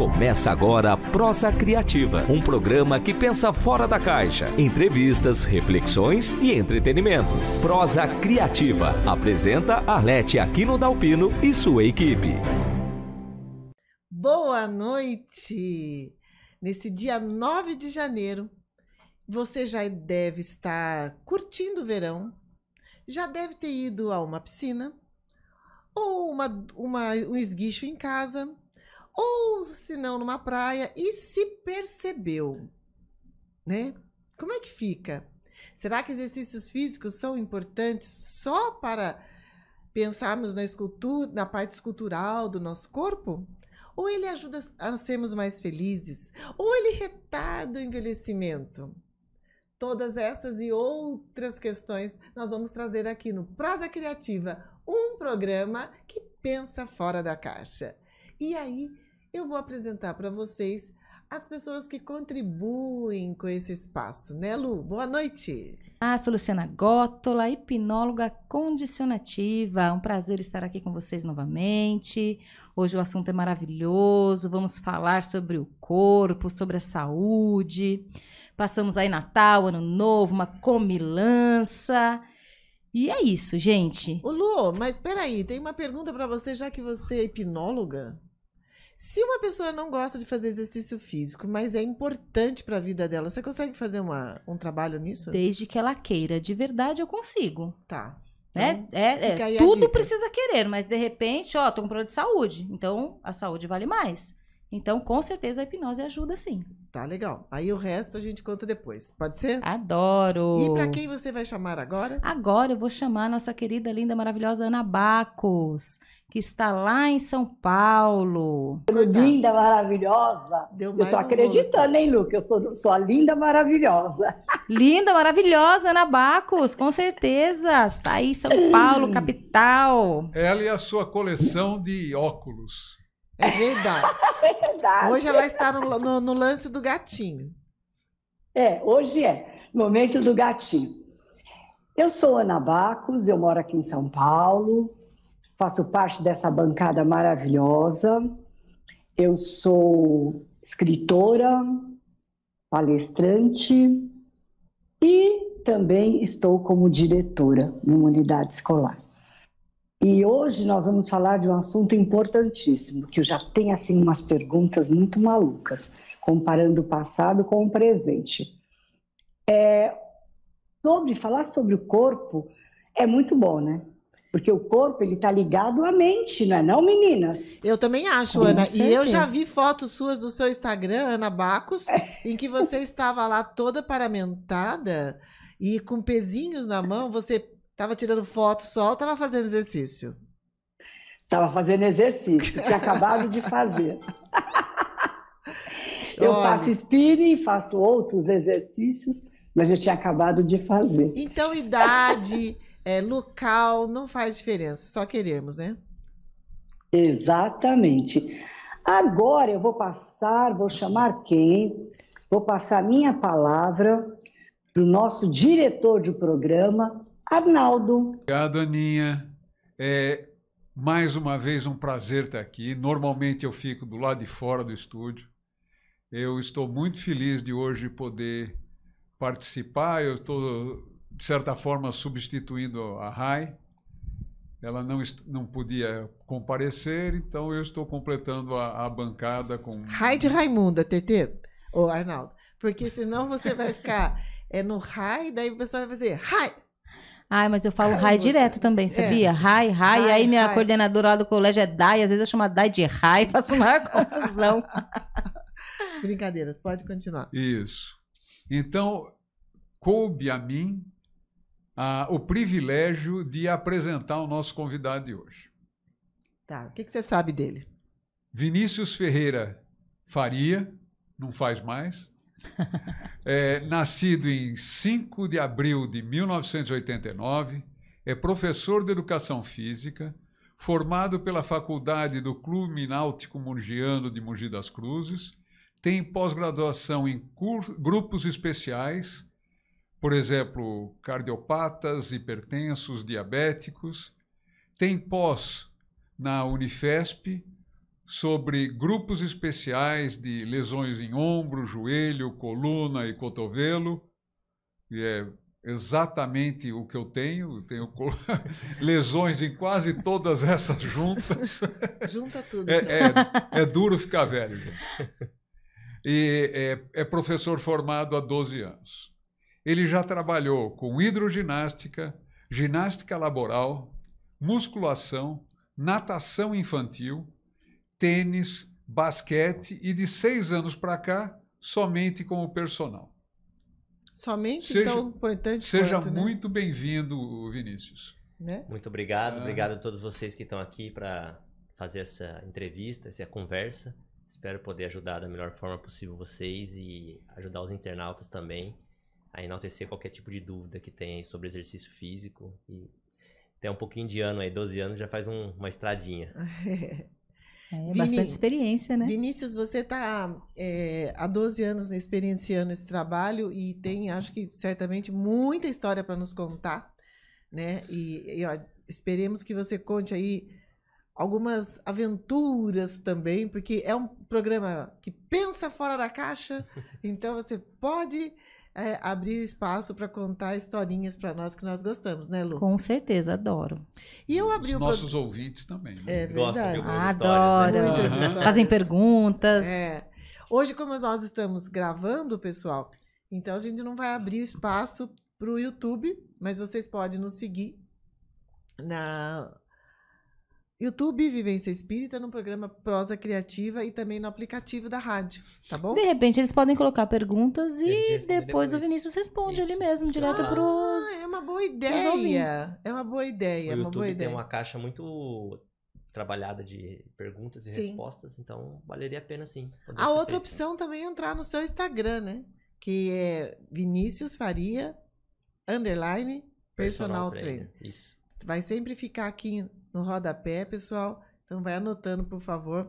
Começa agora a Prosa Criativa, um programa que pensa fora da caixa. Entrevistas, reflexões e entretenimentos. Prosa Criativa apresenta Arlete Aquino Dalpino e sua equipe. Boa noite! Nesse dia 9 de janeiro, você já deve estar curtindo o verão, já deve ter ido a uma piscina ou uma, uma um esguicho em casa ou se não numa praia e se percebeu, né? Como é que fica? Será que exercícios físicos são importantes só para pensarmos na escultura, na parte escultural do nosso corpo? Ou ele ajuda a sermos mais felizes? Ou ele retarda o envelhecimento? Todas essas e outras questões nós vamos trazer aqui no Prosa Criativa, um programa que pensa fora da caixa. E aí eu vou apresentar para vocês as pessoas que contribuem com esse espaço, né, Lu? Boa noite. Ah, sou Luciana Gótola, hipnóloga condicionativa. É um prazer estar aqui com vocês novamente. Hoje o assunto é maravilhoso. Vamos falar sobre o corpo, sobre a saúde. Passamos aí Natal, Ano Novo, uma comilança. E é isso, gente. Ô, Lu, mas peraí, tem uma pergunta para você, já que você é hipnóloga. Se uma pessoa não gosta de fazer exercício físico, mas é importante para a vida dela, você consegue fazer uma, um trabalho nisso? Desde que ela queira, de verdade eu consigo. Tá. Né? Então, é, é, é tudo precisa querer, mas de repente, ó, tô com problema de saúde, então a saúde vale mais. Então, com certeza a hipnose ajuda sim. Tá legal. Aí o resto a gente conta depois. Pode ser? Adoro. E para quem você vai chamar agora? Agora eu vou chamar a nossa querida, linda, maravilhosa Ana Bacos que está lá em São Paulo. Linda, maravilhosa. Deu mais eu tô um acreditando, outro. hein, Luca? Eu sou, sou a linda, maravilhosa. Linda, maravilhosa, Ana Bacos, com certeza. Está aí em São Paulo, capital. Ela e a sua coleção de óculos. É verdade. é verdade. Hoje ela está no, no, no lance do gatinho. É, hoje é. Momento do gatinho. Eu sou Ana Bacos, eu moro aqui em São Paulo, faço parte dessa bancada maravilhosa. Eu sou escritora, palestrante e também estou como diretora numa uma unidade escolar. E hoje nós vamos falar de um assunto importantíssimo, que eu já tenho assim umas perguntas muito malucas, comparando o passado com o presente. É, sobre falar sobre o corpo é muito bom, né? Porque o corpo, ele está ligado à mente, não é não, meninas? Eu também acho, Com Ana. Certeza. E eu já vi fotos suas do seu Instagram, Ana Bacos, é. em que você estava lá toda paramentada e com pezinhos na mão, você estava tirando foto só ou estava fazendo exercício? Estava fazendo exercício, tinha acabado de fazer. eu Olha. faço spinning, faço outros exercícios, mas eu tinha acabado de fazer. Então, idade é, local, não faz diferença, só queremos, né? Exatamente. Agora eu vou passar, vou chamar quem? Vou passar minha palavra para o nosso diretor de programa, Arnaldo. Obrigado, Aninha. É, mais uma vez um prazer estar aqui. Normalmente eu fico do lado de fora do estúdio. Eu estou muito feliz de hoje poder participar. Eu estou de certa forma, substituindo a RAI. Ela não, não podia comparecer, então eu estou completando a, a bancada com. RAI de Raimunda, TT, ou Arnaldo. Porque senão você vai ficar é, no RAI, daí o pessoal vai fazer RAI. Ai, mas eu falo rai direto também, é. sabia? Rai, é. rai. Aí minha hi. coordenadora lá do colégio é Dai. Às vezes eu chamo a Dai de rai, faço uma confusão. Brincadeiras, pode continuar. Isso. Então, coube a mim a, o privilégio de apresentar o nosso convidado de hoje. Tá, o que, que você sabe dele? Vinícius Ferreira Faria, não faz mais. É, nascido em 5 de abril de 1989, é professor de educação física, formado pela Faculdade do Clube Náutico Mungiano de Mogi das Cruzes, tem pós-graduação em grupos especiais, por exemplo, cardiopatas, hipertensos, diabéticos. Tem pós na Unifesp sobre grupos especiais de lesões em ombro, joelho, coluna e cotovelo. E é exatamente o que eu tenho. tenho lesões em quase todas essas juntas. Junta tudo. É, então. é, é, duro ficar velho. E é, é professor formado há 12 anos. Ele já trabalhou com hidroginástica, ginástica laboral, musculação, natação infantil, tênis, basquete e de seis anos para cá, somente como personal. Somente seja, tão importante Seja quanto, né? muito né? bem-vindo, Vinícius. Né? Muito obrigado, ah. obrigado a todos vocês que estão aqui para fazer essa entrevista, essa conversa. Espero poder ajudar da melhor forma possível vocês e ajudar os internautas também a enaltecer qualquer tipo de dúvida que tenha sobre exercício físico. E até um pouquinho de ano aí, 12 anos, já faz um, uma estradinha. É, Vini, bastante experiência, né? Vinícius, você está é, há 12 anos experienciando esse trabalho e tem, acho que certamente, muita história para nos contar, né? E, e ó, esperemos que você conte aí algumas aventuras também, porque é um programa que pensa fora da caixa, então você pode é, abrir espaço para contar historinhas para nós que nós gostamos, né, Lu? Com certeza, adoro. E eu abri Os o nossos pro... ouvintes também. Né? É, Eles verdade. gostam de Adoram. Né? Uhum. Fazem perguntas. É. Hoje, como nós estamos gravando, pessoal, então a gente não vai abrir espaço para o YouTube, mas vocês podem nos seguir na YouTube Vivência Espírita no programa Prosa Criativa e também no aplicativo da rádio, tá bom? De repente eles podem colocar perguntas e depois, depois, o Vinícius responde ali mesmo, ah, direto para os É uma boa ideia. É uma boa ideia. O YouTube é uma boa ideia. tem uma caixa muito trabalhada de perguntas e sim. respostas, então valeria a pena sim. A outra feito. opção também é entrar no seu Instagram, né? Que é Vinícius Faria underline personal, personal trainer. trainer. Isso. Vai sempre ficar aqui no rodapé, pessoal. Então vai anotando, por favor,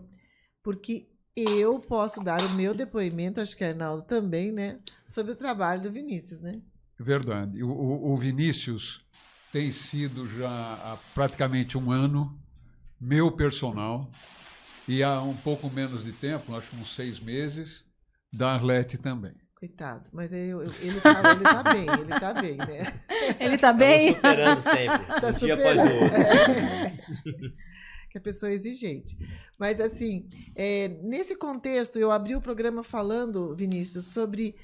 porque eu posso dar o meu depoimento, acho que a Arnaldo também, né, sobre o trabalho do Vinícius, né? Verdade. O, o Vinícius tem sido já há praticamente um ano meu personal e há um pouco menos de tempo, acho uns seis meses, da Arlete também. Coitado, mas eu, eu, ele, tá, ele tá bem, ele tá bem, né? Ele tá bem? superando sempre, tá um superando. dia após o outro. que a pessoa é exigente. Mas, assim, é, nesse contexto, eu abri o programa falando, Vinícius, sobre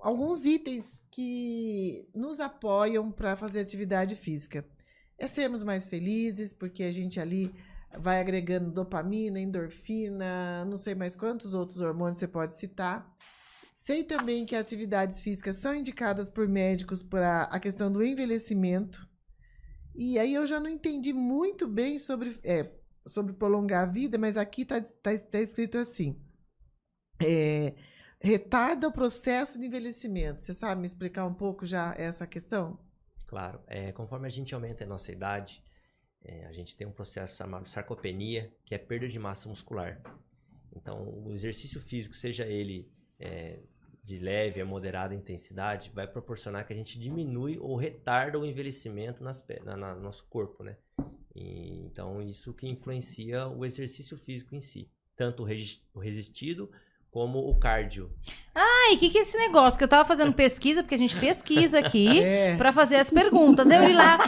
alguns itens que nos apoiam para fazer atividade física. É sermos mais felizes, porque a gente ali vai agregando dopamina, endorfina, não sei mais quantos outros hormônios você pode citar. Sei também que atividades físicas são indicadas por médicos para a questão do envelhecimento. E aí eu já não entendi muito bem sobre, é, sobre prolongar a vida, mas aqui está tá, tá escrito assim. É, retarda o processo de envelhecimento. Você sabe me explicar um pouco já essa questão? Claro. É, conforme a gente aumenta a nossa idade, é, a gente tem um processo chamado sarcopenia, que é perda de massa muscular. Então, o exercício físico, seja ele é, de leve a moderada intensidade vai proporcionar que a gente diminui ou retarda o envelhecimento nas, na, na, no nosso corpo, né? E, então, isso que influencia o exercício físico em si. Tanto o, resistido como o cardio. Ai, o que, que é esse negócio? Que eu tava fazendo pesquisa, porque a gente pesquisa aqui é. para fazer as perguntas. Eu li lá,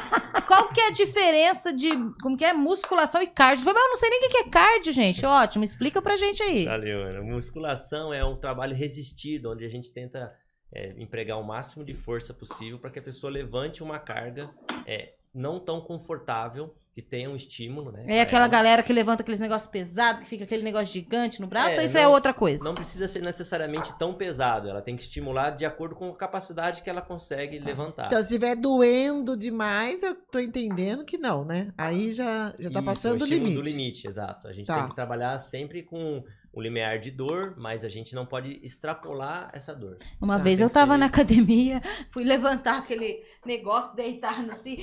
qual que é a diferença de como que é musculação e cardio? Eu, falei, eu não sei nem o que é cardio, gente. Ótimo, explica pra gente aí. Valeu, Ana. Musculação é um trabalho resistido, onde a gente tenta é, empregar o máximo de força possível para que a pessoa levante uma carga é, não tão confortável, que tenha um estímulo, né? É aquela ela. galera que levanta aqueles negócios pesados, que fica aquele negócio gigante no braço, é, isso não, é outra coisa? Não precisa ser necessariamente tão pesado, ela tem que estimular de acordo com a capacidade que ela consegue tá. levantar. Então, se estiver doendo demais, eu tô entendendo que não, né? Aí já, já tá isso, passando o limite. do limite, exato. A gente tá. tem que trabalhar sempre com um limiar de dor, mas a gente não pode extrapolar essa dor. Uma ah, vez eu estava na academia, fui levantar aquele negócio, deitar no assim.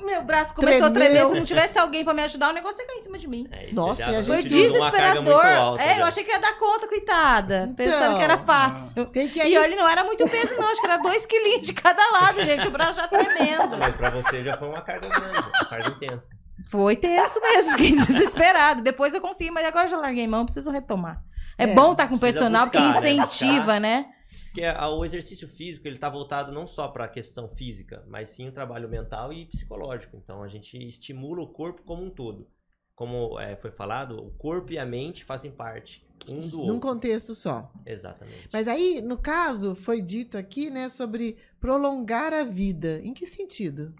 Meu braço começou Tremeu. a tremer. Se não tivesse alguém para me ajudar, o negócio ia cair em cima de mim. É, Nossa, já, a gente foi desesperador. é, já. eu achei que ia dar conta, coitada. Então, pensando que era fácil. Ah, que e olha, não era muito peso, não. Acho que era dois quilinhos de cada lado, gente. O braço já tremendo. Mas para você já foi uma carga grande, uma carga intensa. Foi tenso mesmo, fiquei desesperado. Depois eu consegui, mas agora já larguei mão, preciso retomar. É, é bom estar tá com o personal né? buscar, porque incentiva, né? né? Porque é, o exercício físico ele está voltado não só para a questão física, mas sim o trabalho mental e psicológico. Então a gente estimula o corpo como um todo. Como é, foi falado, o corpo e a mente fazem parte um do Num outro. contexto só. Exatamente. Mas aí, no caso, foi dito aqui, né, sobre prolongar a vida. Em que sentido?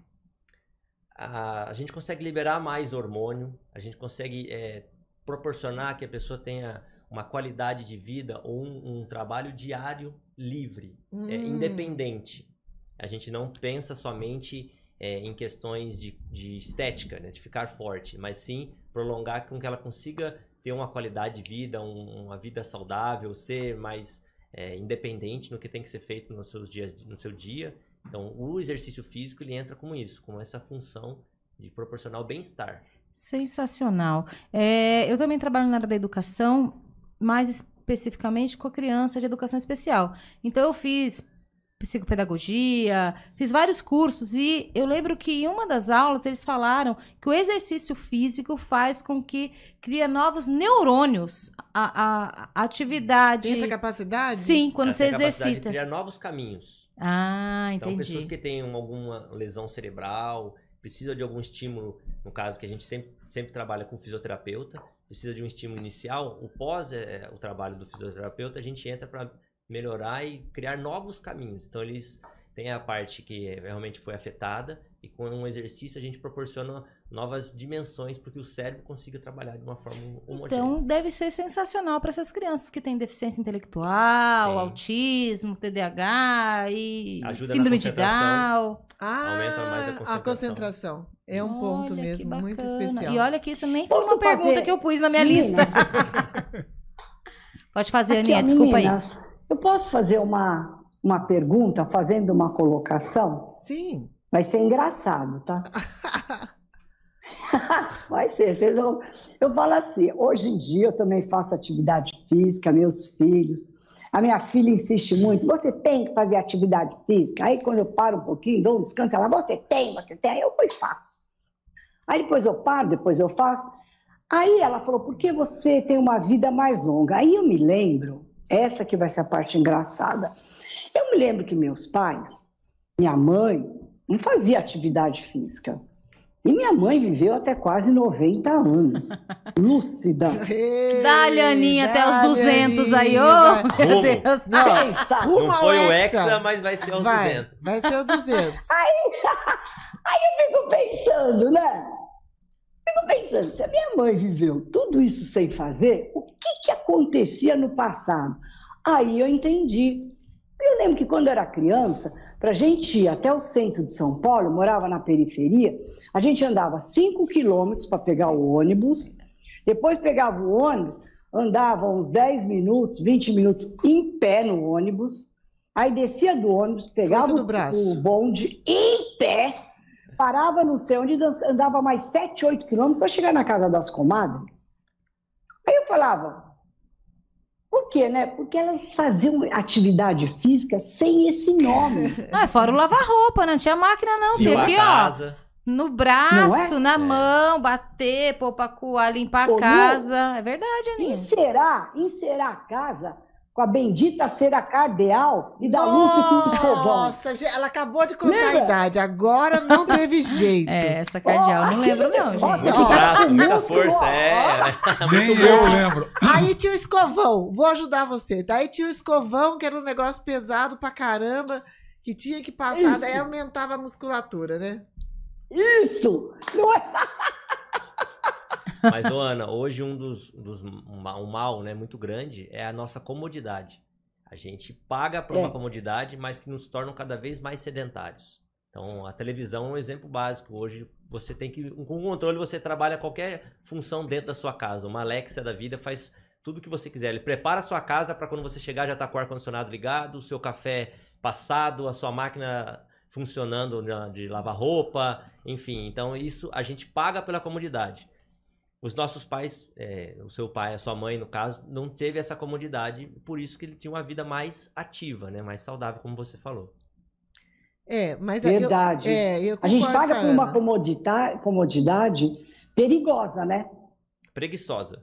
a, a gente consegue liberar mais hormônio, a gente consegue é, proporcionar que a pessoa tenha uma qualidade de vida ou um, um trabalho diário livre, é, hum. é, independente. A gente não pensa somente é, em questões de, de estética, né, de ficar forte, mas sim prolongar com que ela consiga ter uma qualidade de vida, um, uma vida saudável, ser mais é, independente no que tem que ser feito nos seus dias, no seu dia então, o exercício físico ele entra como isso, como essa função de proporcionar o bem-estar. Sensacional. É, eu também trabalho na área da educação, mais especificamente com a criança de educação especial. Então, eu fiz psicopedagogia, fiz vários cursos e eu lembro que em uma das aulas eles falaram que o exercício físico faz com que cria novos neurônios, a, a, a atividade. Tem essa capacidade? Sim, quando Ela você exercita. cria criar novos caminhos. Ah, entendi. Então, pessoas que têm alguma lesão cerebral, precisa de algum estímulo, no caso que a gente sempre, sempre trabalha com fisioterapeuta, precisa de um estímulo inicial, o pós é, é o trabalho do fisioterapeuta, a gente entra para melhorar e criar novos caminhos. Então eles têm a parte que é, realmente foi afetada e com um exercício a gente proporciona novas dimensões para que o cérebro consiga trabalhar de uma forma homogênea. Então, deve ser sensacional para essas crianças que têm deficiência intelectual, Sim. autismo, TDAH e Ajuda síndrome de Down. Ah, aumenta mais a concentração. A concentração. É um olha, ponto mesmo muito especial. E olha que isso nem Posso uma fazer... pergunta que eu pus na minha lista. Pode fazer, Aninha, desculpa meninas, aí. Eu posso fazer uma, uma pergunta, fazendo uma colocação? Sim. Vai ser engraçado, tá? Vai ser. Vocês vão... Eu falo assim: hoje em dia eu também faço atividade física, meus filhos. A minha filha insiste muito: você tem que fazer atividade física. Aí quando eu paro um pouquinho, dou um descanso, ela: você tem, você tem. Aí eu e faço. Aí depois eu paro, depois eu faço. Aí ela falou: por que você tem uma vida mais longa? Aí eu me lembro, essa que vai ser a parte engraçada. Eu me lembro que meus pais, minha mãe, não fazia atividade física. E minha mãe viveu até quase 90 anos. Lúcida. Dá-lhe, Aninha, até os 200 aí. Ô, oh, meu Deus. Não, não foi o Hexa, mas vai ser os vai, 200. Vai ser os 200. aí, aí eu fico pensando, né? Fico pensando, se a minha mãe viveu tudo isso sem fazer, o que, que acontecia no passado? Aí eu entendi. Eu lembro que quando eu era criança, para a gente ir até o centro de São Paulo, eu morava na periferia, a gente andava 5 quilômetros para pegar o ônibus, depois pegava o ônibus, andava uns 10 minutos, 20 minutos em pé no ônibus, aí descia do ônibus, pegava o, o bonde em pé, parava no céu onde, andava mais 7, 8 quilômetros para chegar na casa das comadres. Aí eu falava, por quê, né? Porque elas faziam atividade física sem esse nome. Ah, fora o lavar roupa, né? não tinha máquina não, filho. Aqui, casa. ó. No é? braço, é? na é. mão, bater, pôr pra coar, limpar Ô, a casa. Meu, é verdade, Aninha. Encerar, encerar a casa com a bendita cera cardeal e da Lúcia o Escovão. Nossa, ela acabou de contar Lembra? a idade, agora não teve jeito. É, essa cardeal oh, não lembro não, gente. Tá Nossa, braço, muita força, é. Nem eu lembro. Aí tinha o escovão, vou ajudar você. Daí tá? tinha o escovão, que era um negócio pesado pra caramba, que tinha que passar, Isso. daí aumentava a musculatura, né? Isso! Não é... Mas, Ana, hoje um dos, dos um mal né, muito grande é a nossa comodidade. A gente paga por uma é. comodidade, mas que nos tornam cada vez mais sedentários. Então, a televisão é um exemplo básico. Hoje, você tem que. Com o controle, você trabalha qualquer função dentro da sua casa. Uma Alexa da vida faz tudo que você quiser. Ele prepara a sua casa para quando você chegar já estar tá com o ar-condicionado ligado, o seu café passado, a sua máquina funcionando de lavar roupa, enfim. Então, isso a gente paga pela comodidade. Os nossos pais, é, o seu pai, a sua mãe, no caso, não teve essa comodidade, por isso que ele tinha uma vida mais ativa, né? Mais saudável, como você falou. É, mas Verdade. Eu, é, eu a gente paga por uma comodidade, comodidade perigosa, né? Preguiçosa.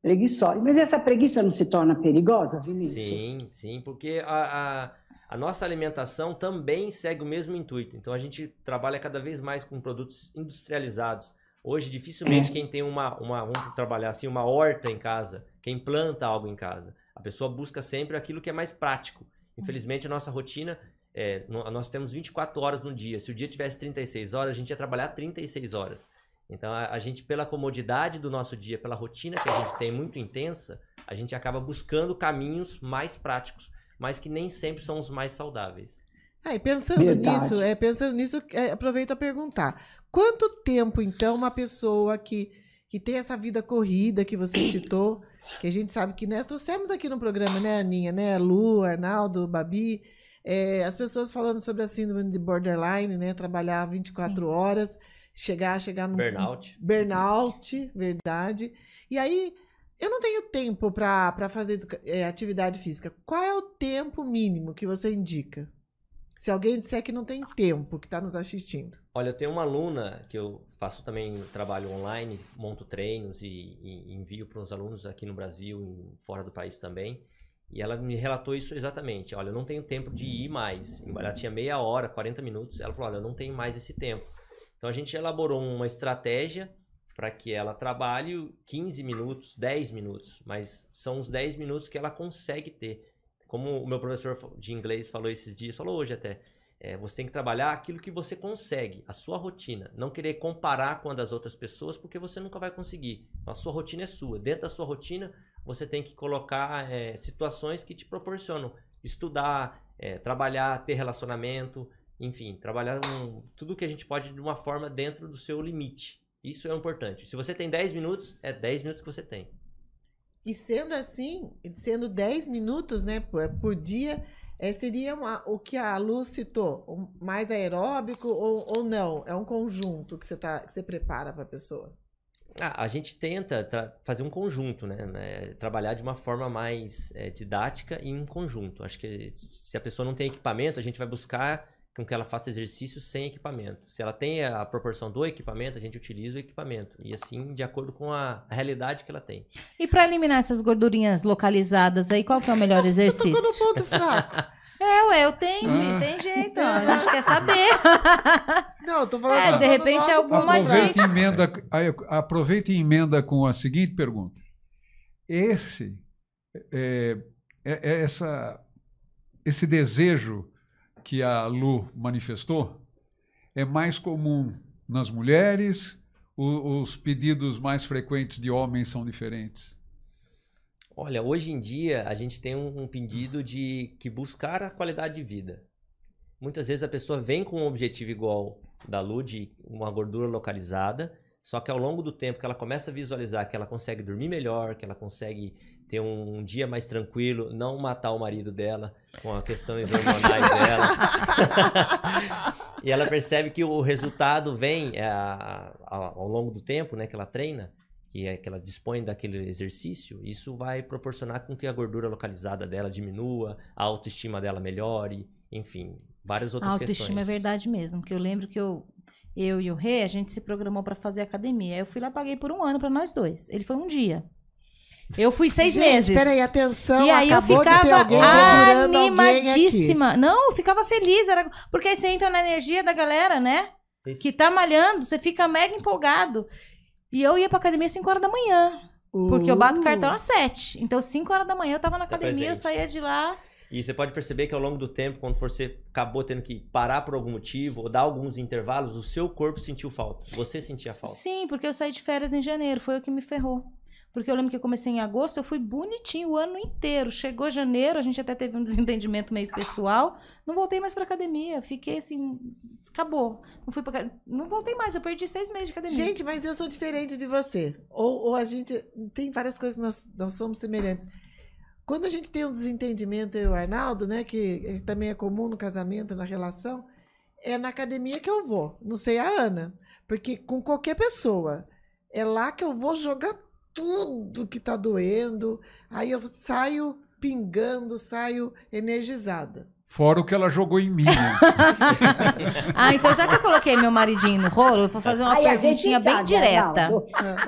Preguiçosa. Mas essa preguiça não se torna perigosa, Vinícius? Sim, sim, porque a, a, a, nossa alimentação também segue o mesmo intuito. Então a gente trabalha cada vez mais com produtos industrializados. Hoje, dificilmente é. quem tem uma, uma, vamos trabalhar assim, uma horta em casa, quem planta algo em casa, a pessoa busca sempre aquilo que é mais prático. Infelizmente, a nossa rotina, é, nós temos 24 horas no dia. Se o dia tivesse 36 horas, a gente ia trabalhar 36 horas. Então, a, a gente, pela comodidade do nosso dia, pela rotina que a gente tem muito intensa, a gente acaba buscando caminhos mais práticos, mas que nem sempre são os mais saudáveis. É, e pensando Verdade. nisso, é, pensando nisso, é, aproveito a perguntar. Quanto tempo, então, uma pessoa que, que tem essa vida corrida que você citou, que a gente sabe que nós trouxemos aqui no programa, né, Aninha, né? Lu, Arnaldo, Babi, é, as pessoas falando sobre a síndrome de borderline, né? Trabalhar 24 Sim. horas, chegar, chegar no. Burnout. Burnout, verdade. E aí, eu não tenho tempo para fazer é, atividade física. Qual é o tempo mínimo que você indica? Se alguém disser que não tem tempo, que está nos assistindo. Olha, eu tenho uma aluna que eu faço também trabalho online, monto treinos e, e envio para os alunos aqui no Brasil e fora do país também. E ela me relatou isso exatamente. Olha, eu não tenho tempo de ir mais. Ela tinha meia hora, 40 minutos. Ela falou: Olha, eu não tenho mais esse tempo. Então a gente elaborou uma estratégia para que ela trabalhe 15 minutos, 10 minutos. Mas são os 10 minutos que ela consegue ter. Como o meu professor de inglês falou esses dias, falou hoje até, é, você tem que trabalhar aquilo que você consegue, a sua rotina. Não querer comparar com a das outras pessoas, porque você nunca vai conseguir. Então, a sua rotina é sua. Dentro da sua rotina, você tem que colocar é, situações que te proporcionam estudar, é, trabalhar, ter relacionamento, enfim, trabalhar um, tudo que a gente pode de uma forma dentro do seu limite. Isso é importante. Se você tem 10 minutos, é 10 minutos que você tem. E sendo assim, sendo 10 minutos né, por, por dia, é, seria uma, o que a Lu citou, mais aeróbico ou, ou não? É um conjunto que você, tá, que você prepara para a pessoa? Ah, a gente tenta fazer um conjunto, né, né? Trabalhar de uma forma mais é, didática e em conjunto. Acho que se a pessoa não tem equipamento, a gente vai buscar com que ela faça exercício sem equipamento. Se ela tem a proporção do equipamento, a gente utiliza o equipamento. E assim, de acordo com a, realidade que ela tem. E para eliminar essas gordurinhas localizadas aí, qual que é o melhor Nossa, exercício? Você tocou no ponto fraco. É, ué, eu tenho, ah. tem jeito, a gente quer saber. Não, eu tô falando... É, de tá repente é alguma aproveita dica. Emenda, aproveita e emenda com a seguinte pergunta. Esse, é, é, essa, esse desejo que a Lu manifestou é mais comum nas mulheres? O, os pedidos mais frequentes de homens são diferentes? Olha, hoje em dia a gente tem um, um pedido de que buscar a qualidade de vida. Muitas vezes a pessoa vem com um objetivo igual da Lu, de uma gordura localizada, só que ao longo do tempo que ela começa a visualizar que ela consegue dormir melhor, que ela consegue ter um, um, dia mais tranquilo, não matar o marido dela com a questão hormonais dela. e ela percebe que o resultado vem é, ao longo do tempo, né, que ela treina, que, é, que ela dispõe daquele exercício, isso vai proporcionar com que a gordura localizada dela diminua, a autoestima dela melhore, enfim, várias outras a autoestima é questões. é verdade mesmo, que eu lembro que eu eu e o Rê, a gente se programou para fazer academia. Eu fui lá, paguei por um ano para nós dois. Ele foi um dia. Eu fui seis Gente, meses. Peraí, atenção. E aí eu ficava animadíssima. Não, eu ficava feliz. Era... Porque aí você entra na energia da galera, né? Isso. Que tá malhando, você fica mega empolgado. E eu ia pra academia às 5 horas da manhã. Uh. Porque eu bato cartão às 7. Então, 5 horas da manhã eu tava na tá academia, eu saía de lá. E você pode perceber que ao longo do tempo, quando você acabou tendo que parar por algum motivo ou dar alguns intervalos, o seu corpo sentiu falta. Você sentia falta. Sim, porque eu saí de férias em janeiro, foi o que me ferrou. Porque eu lembro que eu comecei em agosto, eu fui bonitinho o ano inteiro. Chegou janeiro, a gente até teve um desentendimento meio pessoal. Não voltei mais pra academia. Fiquei assim. Acabou. Não fui pra, Não voltei mais, eu perdi seis meses de academia. Gente, mas eu sou diferente de você. Ou, ou a gente. Tem várias coisas que nós, nós somos semelhantes. Quando a gente tem um desentendimento, eu e o Arnaldo, né? Que eh, também é comum no casamento, na relação, é na academia que eu vou. Não sei a Ana. Porque com qualquer pessoa. É lá que eu vou jogar tudo que está doendo. Aí eu saio pingando, saio energizada. Fora o que ela jogou em mim. Né? ah, então já que eu coloquei meu maridinho no rolo, eu vou fazer uma perguntinha bem direta.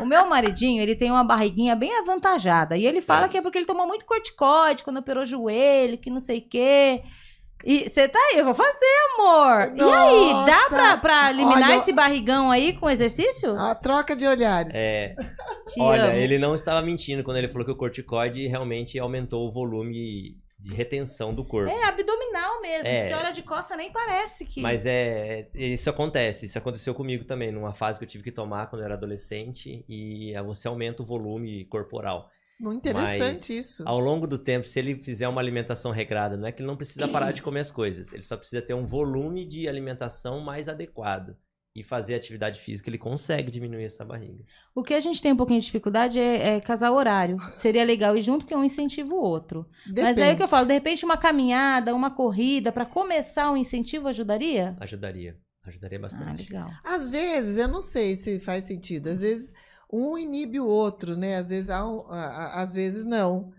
O meu maridinho, ele tem uma barriguinha bem avantajada. E ele fala é. que é porque ele tomou muito corticóide quando operou o joelho, que não sei o quê. E você tá aí, eu vou fazer, amor. Nossa. E aí, dá pra, pra eliminar Olha... esse barrigão aí com exercício? A troca de olhares. É. Te Olha, amo. ele não estava mentindo quando ele falou que o corticoide realmente aumentou o volume de retenção do corpo. É, abdominal mesmo. É. Você olha de costa, nem parece que. Mas é, é. Isso acontece. Isso aconteceu comigo também, numa fase que eu tive que tomar quando eu era adolescente. E você aumenta o volume corporal. Muito interessante Mas, isso. Ao longo do tempo, se ele fizer uma alimentação regrada, não é que ele não precisa parar de comer as coisas, ele só precisa ter um volume de alimentação mais adequado e fazer atividade física, ele consegue diminuir essa barriga. O que a gente tem um pouquinho de dificuldade é, é casar horário. Seria legal ir junto, porque um incentiva o outro. Depende. Mas aí é o que eu falo, de repente uma caminhada, uma corrida, para começar um incentivo ajudaria? Ajudaria. Ajudaria bastante. Ah, legal. Às vezes, eu não sei se faz sentido, às vezes um inibe o outro, né? Às vezes, há um, às vezes não.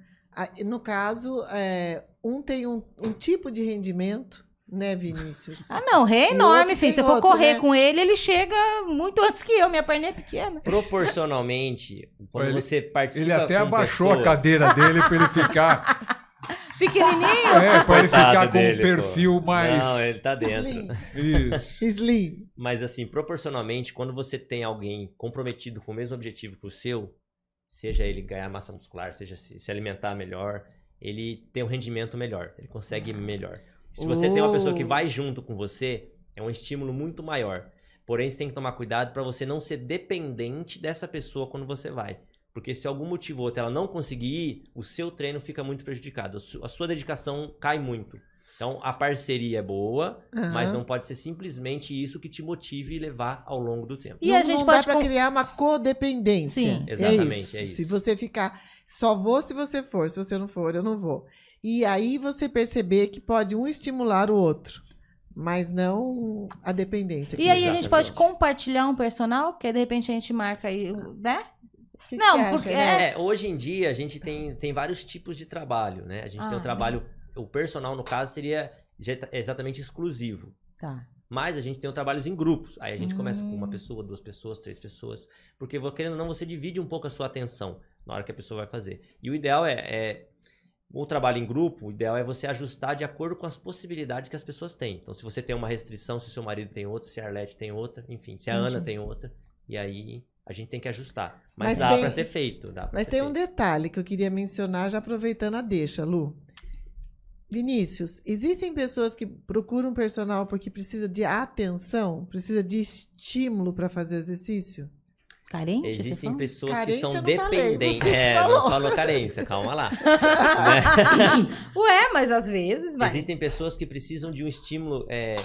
No caso, é, um tem um, um, tipo de rendimento, né, Vinícius? Ah, não, rei é enorme, filho. Se eu for outro, correr né? com ele, ele chega muito antes que eu, minha perna é pequena. Proporcionalmente, quando ele, você participa. Ele até abaixou pessoas... a cadeira dele para ele ficar pequenininho. É, pra ele ficar com dele, um perfil pô. mais. Não, ele tá dentro. Isso. Slim. Mas assim, proporcionalmente, quando você tem alguém comprometido com o mesmo objetivo que o seu, seja ele ganhar massa muscular, seja se alimentar melhor, ele tem um rendimento melhor, ele consegue ah. melhor. Se você oh. tem uma pessoa que uh. vai junto com você, é um estímulo muito maior. Porém, você tem que tomar cuidado para você não ser dependente dessa pessoa quando você vai. Porque se algum motivo ou outro ela não conseguir ir, o seu treino fica muito prejudicado. A sua dedicação cai muito. Então, a parceria é boa, uhum. mas não pode ser simplesmente isso que te motive e levar ao longo do tempo. E não, a gente não pode dá para criar uma codependência. Sim, é exatamente. É isso. é isso. Se você ficar, só vou se você for, se você não for, eu não vou. E aí você perceber que pode um estimular o outro mas não a dependência. E aí a gente pode compartilhar um personal, que de repente a gente marca aí, né? Que não, que porque. Né? É, hoje em dia a gente tem, tem vários tipos de trabalho, né? A gente ah, tem o um trabalho. O personal, no caso, seria exatamente exclusivo. Tá. Mas a gente tem um trabalhos em grupos. Aí a gente hum. começa com uma hum. pessoa, duas pessoas, três pessoas. Porque, querendo ou não, você divide um pouco a sua atenção na hora que a pessoa vai fazer. E o ideal é, é o trabalho em grupo, o ideal é você ajustar de acordo com as possibilidades que as pessoas têm. Então, se você tem uma restrição, se o seu marido tem outra, se a Arlete tem outra, enfim, se a Entendi. Ana tem outra, e aí a gente tem que ajustar. Mas, mas dá tem... para ser feito. Dá mas tem feito. um detalhe que eu queria mencionar, já aproveitando a deixa, Lu. Vinícius, existem pessoas que procuram personal porque precisa de atenção, precisa de estímulo para fazer exercício? Carente? Existem pessoas carência, é, que são dependentes. Falei, é, falou. não falou carência, calma lá. Ué, mas às vezes vai. Existem pessoas que precisam de um estímulo é,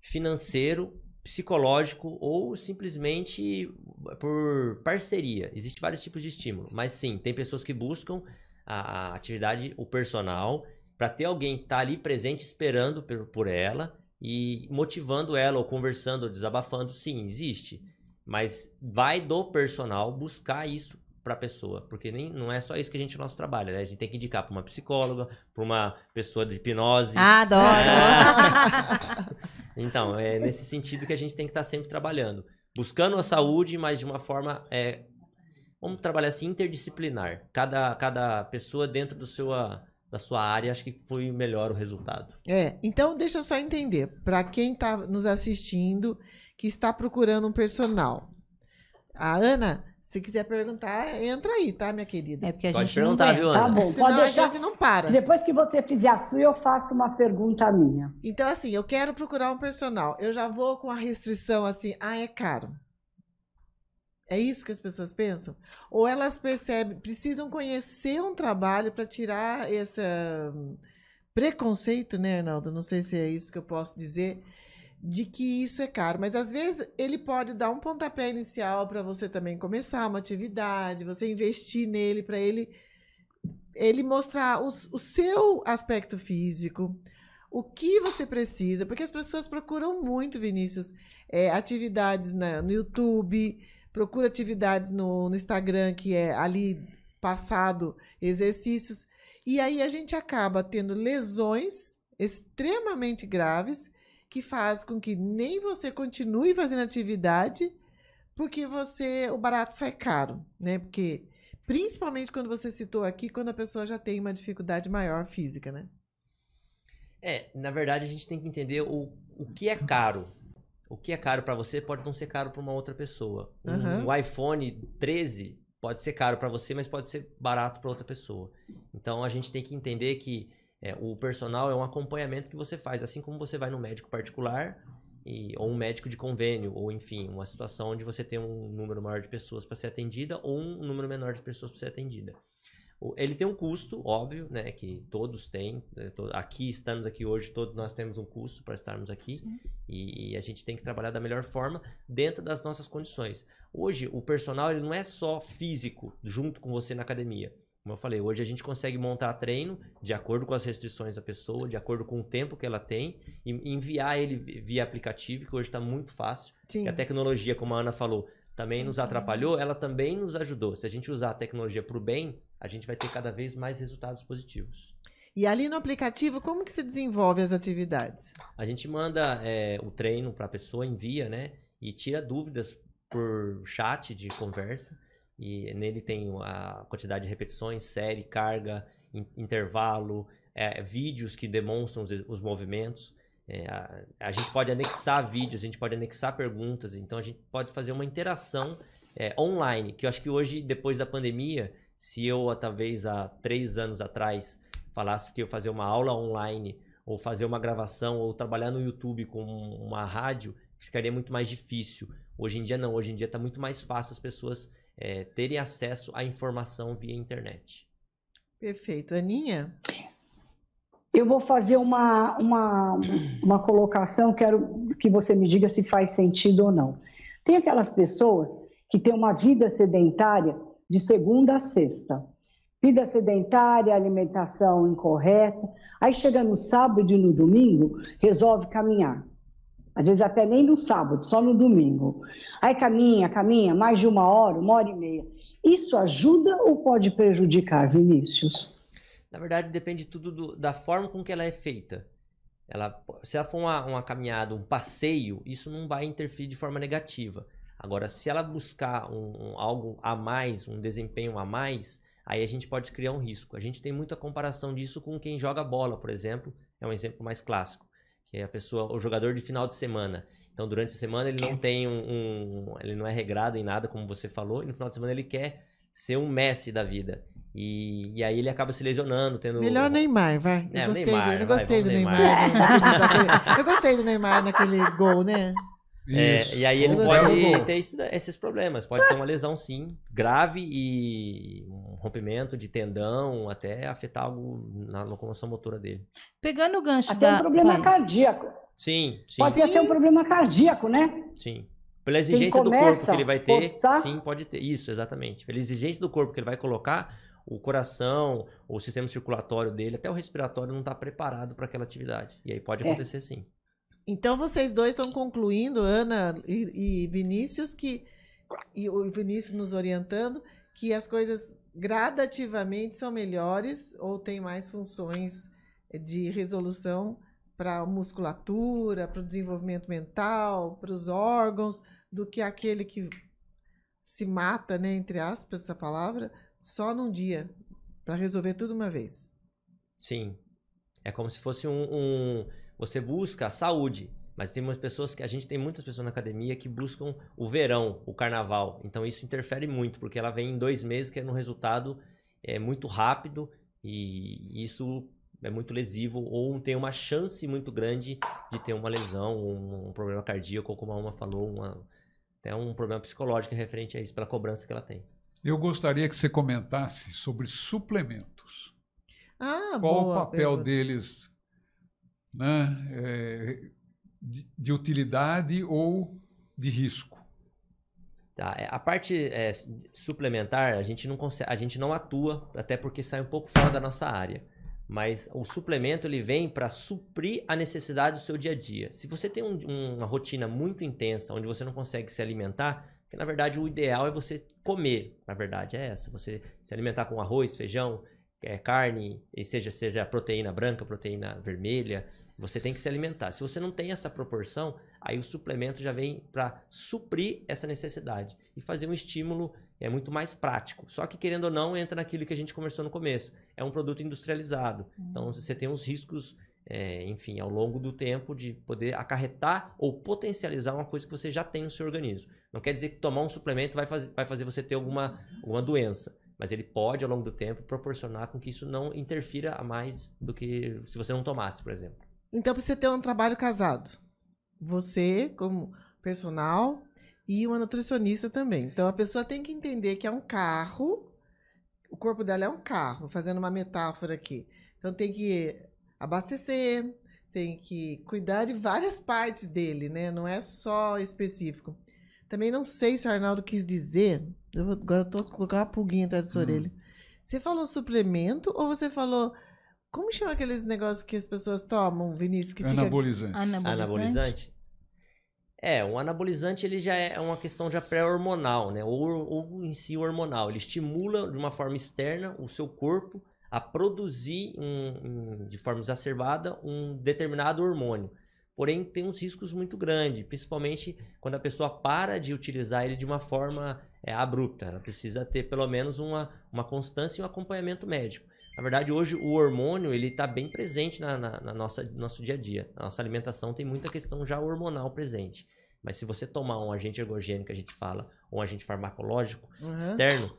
financeiro psicológico ou simplesmente eh, por parceria. Existem vários tipos de estímulo, mas sim, tem pessoas que buscam a atividade, o personal, para ter alguém estar tá ali presente esperando por ela e motivando ela ou conversando ou desabafando. Sim, existe, mas vai do personal buscar isso para a pessoa, porque nem, não é só isso que a gente nosso trabalho, né? A gente tem que indicar para uma psicóloga, para uma pessoa de hipnose. Ah, adoro. É... Então, é nesse sentido que a gente tem que estar sempre trabalhando. Buscando a saúde, mas de uma forma. É, vamos trabalhar assim, interdisciplinar. Cada, cada pessoa dentro do seu, da sua área, acho que foi melhor o resultado. É, então deixa eu só entender. Para quem está nos assistindo, que está procurando um personal. A Ana se quiser perguntar, entra aí, tá, minha querida? É porque a pode gente perguntar, não viu, tá Ana? Tá bom, Senão pode deixar... a gente não para. Depois que você fizer a sua, eu faço uma pergunta minha. Então, assim, eu quero procurar um personal. Eu já vou com a restrição assim, ah, é caro. É isso que as pessoas pensam? Ou elas percebem, precisam conhecer um trabalho para tirar esse hum, preconceito, né, Arnaldo? Não sei se é isso que eu posso dizer de que isso é caro, mas às vezes ele pode dar um pontapé inicial para você também começar uma atividade, você investir nele para ele ele mostrar o, o seu aspecto físico, o que você precisa, porque as pessoas procuram muito, Vinícius, é, atividades na, no YouTube, procura atividades no, no, Instagram, que é ali passado exercícios, e aí a gente acaba tendo lesões extremamente graves que faz com que nem você continue fazendo atividade, porque você o barato sai caro, né? Porque principalmente quando você citou aqui, quando a pessoa já tem uma dificuldade maior física, né? É, na verdade a gente tem que entender o, o que é caro. O que é caro para você pode não ser caro para uma outra pessoa. Um, uhum. um iPhone 13 pode ser caro para você, mas pode ser barato para outra pessoa. Então a gente tem que entender que é, o personal é um acompanhamento que você faz, assim como você vai no médico particular e, ou um médico de convênio, ou enfim, uma situação onde você tem um número maior de pessoas para ser atendida ou um número menor de pessoas para ser atendida. Ele tem um custo, óbvio, né, que todos têm. Né, aqui, estamos aqui hoje, todos nós temos um custo para estarmos aqui. E, e, a gente tem que trabalhar da melhor forma dentro das nossas condições. Hoje, o personal ele não é só físico junto com você na academia. Como eu falei, hoje a gente consegue montar treino de acordo com as restrições da pessoa, de acordo com o tempo que ela tem, e enviar ele via aplicativo, que hoje está muito fácil. Sim. E a tecnologia, como a Ana falou, também nos uhum. atrapalhou, ela também nos ajudou. Se a gente usar a tecnologia para o bem, a gente vai ter cada vez mais resultados positivos. E ali no aplicativo, como que se desenvolve as atividades? A gente manda é, o treino para a pessoa, envia, né? E tira dúvidas por chat de conversa. E nele tem a quantidade de repetições, série, carga, in, intervalo, é, vídeos que demonstram os, os movimentos. É, a, a, gente pode anexar vídeos, a gente pode anexar perguntas, então a gente pode fazer uma interação é, online, que eu acho que hoje, depois da pandemia, se eu talvez há três anos atrás falasse que eu fazer uma aula online, ou fazer uma gravação, ou trabalhar no YouTube com uma rádio, ficaria muito mais difícil. Hoje em dia não, hoje em dia está muito mais fácil as pessoas é, terem acesso à informação via internet. Perfeito. Aninha? Eu vou fazer uma, uma, uma colocação, quero que você me diga se faz sentido ou não. Tem aquelas pessoas que têm uma vida sedentária de segunda a sexta. Vida sedentária, alimentação incorreta. Aí chega no sábado e no domingo, resolve caminhar às vezes até nem no sábado, só no domingo. Aí caminha, caminha, mais de uma hora, uma hora e meia. Isso ajuda ou pode prejudicar, Vinícius? Na verdade, depende tudo do, da forma com que ela é feita. Ela, se ela for uma, uma caminhada, um passeio, isso não vai interferir de forma negativa. Agora, se ela buscar um, um, algo a mais, um desempenho a mais, aí a gente pode criar um risco. A gente tem muita comparação disso com quem joga bola, por exemplo, é um exemplo mais clássico que é a pessoa, o jogador de final de semana. Então, durante a semana ele não é. tem um, um, ele não é regrado em nada, como você falou, e no final de semana ele quer ser um Messi da vida. E, e aí ele acaba se lesionando, tendo. Melhor Neymar, vai. É, eu gostei, Neymar, eu vai, gostei do Neymar. Neymar. eu gostei do Neymar naquele gol, né? É, e aí ele pode ter esse, esses problemas. Pode ter uma lesão, sim, grave e um rompimento de tendão, até afetar algo na locomoção motora dele. Pegando o gancho até da... um problema Pai. cardíaco. Sim, sim. Pode sim. ser um problema cardíaco, né? Sim. Pela exigência do corpo que ele vai ter, forçar... sim, pode ter. Isso, exatamente. Pela exigência do corpo que ele vai colocar, o coração, o sistema circulatório dele, até o respiratório não está preparado para aquela atividade. E aí pode é. acontecer, é. sim. Então vocês dois estão concluindo, Ana e, e Vinícius, que e o Vinícius nos orientando que as coisas gradativamente são melhores ou têm mais funções de resolução para a musculatura, para o desenvolvimento mental, para os órgãos, do que aquele que se mata, né, entre aspas, essa palavra, só num dia, para resolver tudo uma vez. Sim. É como se fosse um, um você busca a saúde. Mas tem umas pessoas que a gente tem muitas pessoas na academia que buscam o verão, o carnaval. Então isso interfere muito, porque ela vem em dois meses que é um resultado é, muito rápido e isso é muito lesivo ou tem uma chance muito grande de ter uma lesão, um, um problema cardíaco, como a Uma falou, uma, até um problema psicológico referente a isso, pela cobrança que ela tem. Eu gostaria que você comentasse sobre suplementos. Ah, Qual o papel pergunta. deles né, é, de, de, utilidade ou de risco. Tá, é, a parte é, suplementar a gente, não a gente não atua, até porque sai um pouco fora da nossa área. Mas o suplemento ele vem para suprir a necessidade do seu dia a dia. Se você tem um, uma rotina muito intensa, onde você não consegue se alimentar, que na verdade o ideal é você comer, na verdade é essa, você se alimentar com arroz, feijão, é, carne, seja seja proteína branca, proteína vermelha, você tem que se alimentar. Se você não tem essa proporção, aí o suplemento já vem para suprir essa necessidade e fazer um estímulo é muito mais prático. Só que querendo ou não entra naquilo que a gente conversou no começo. É um produto industrializado, uhum. então você tem uns riscos, é, enfim, ao longo do tempo de poder acarretar ou potencializar uma coisa que você já tem no seu organismo. Não quer dizer que tomar um suplemento vai, vai fazer você ter alguma, alguma doença mas ele pode, ao longo do tempo, proporcionar com que isso não interfira a mais do que se você não tomasse, por exemplo. Então, para você ter um trabalho casado, você como personal e uma nutricionista também. Então, a pessoa tem que entender que é um carro, o corpo dela é um carro, fazendo uma metáfora aqui. Então, tem que abastecer, tem que cuidar de várias partes dele, né? Não é só específico. Também não sei se o Arnaldo quis dizer, eu vou, agora eu tô colocando uma pulguinha atrás da sua hum. orelha. Você falou suplemento ou você falou como chama aqueles negócios que as pessoas tomam, Vinícius? Que anabolizante. Fica... Anabolizante. anabolizante. É, o anabolizante ele já é uma questão já pré-hormonal, né? Ou, ou em si hormonal. Ele estimula de uma forma externa o seu corpo a produzir um, um, de forma exacerbada um determinado hormônio. Porém, tem uns riscos muito grandes, principalmente quando a pessoa para de utilizar ele de uma forma é, abrupta. Ela precisa ter pelo menos uma, uma constância e um acompanhamento médico. Na verdade, hoje o hormônio ele está bem presente na, na, na, nossa, no nosso dia a dia. A nossa alimentação tem muita questão já hormonal presente. Mas se você tomar um agente ergogênico, que a gente fala, ou um agente farmacológico uhum. externo,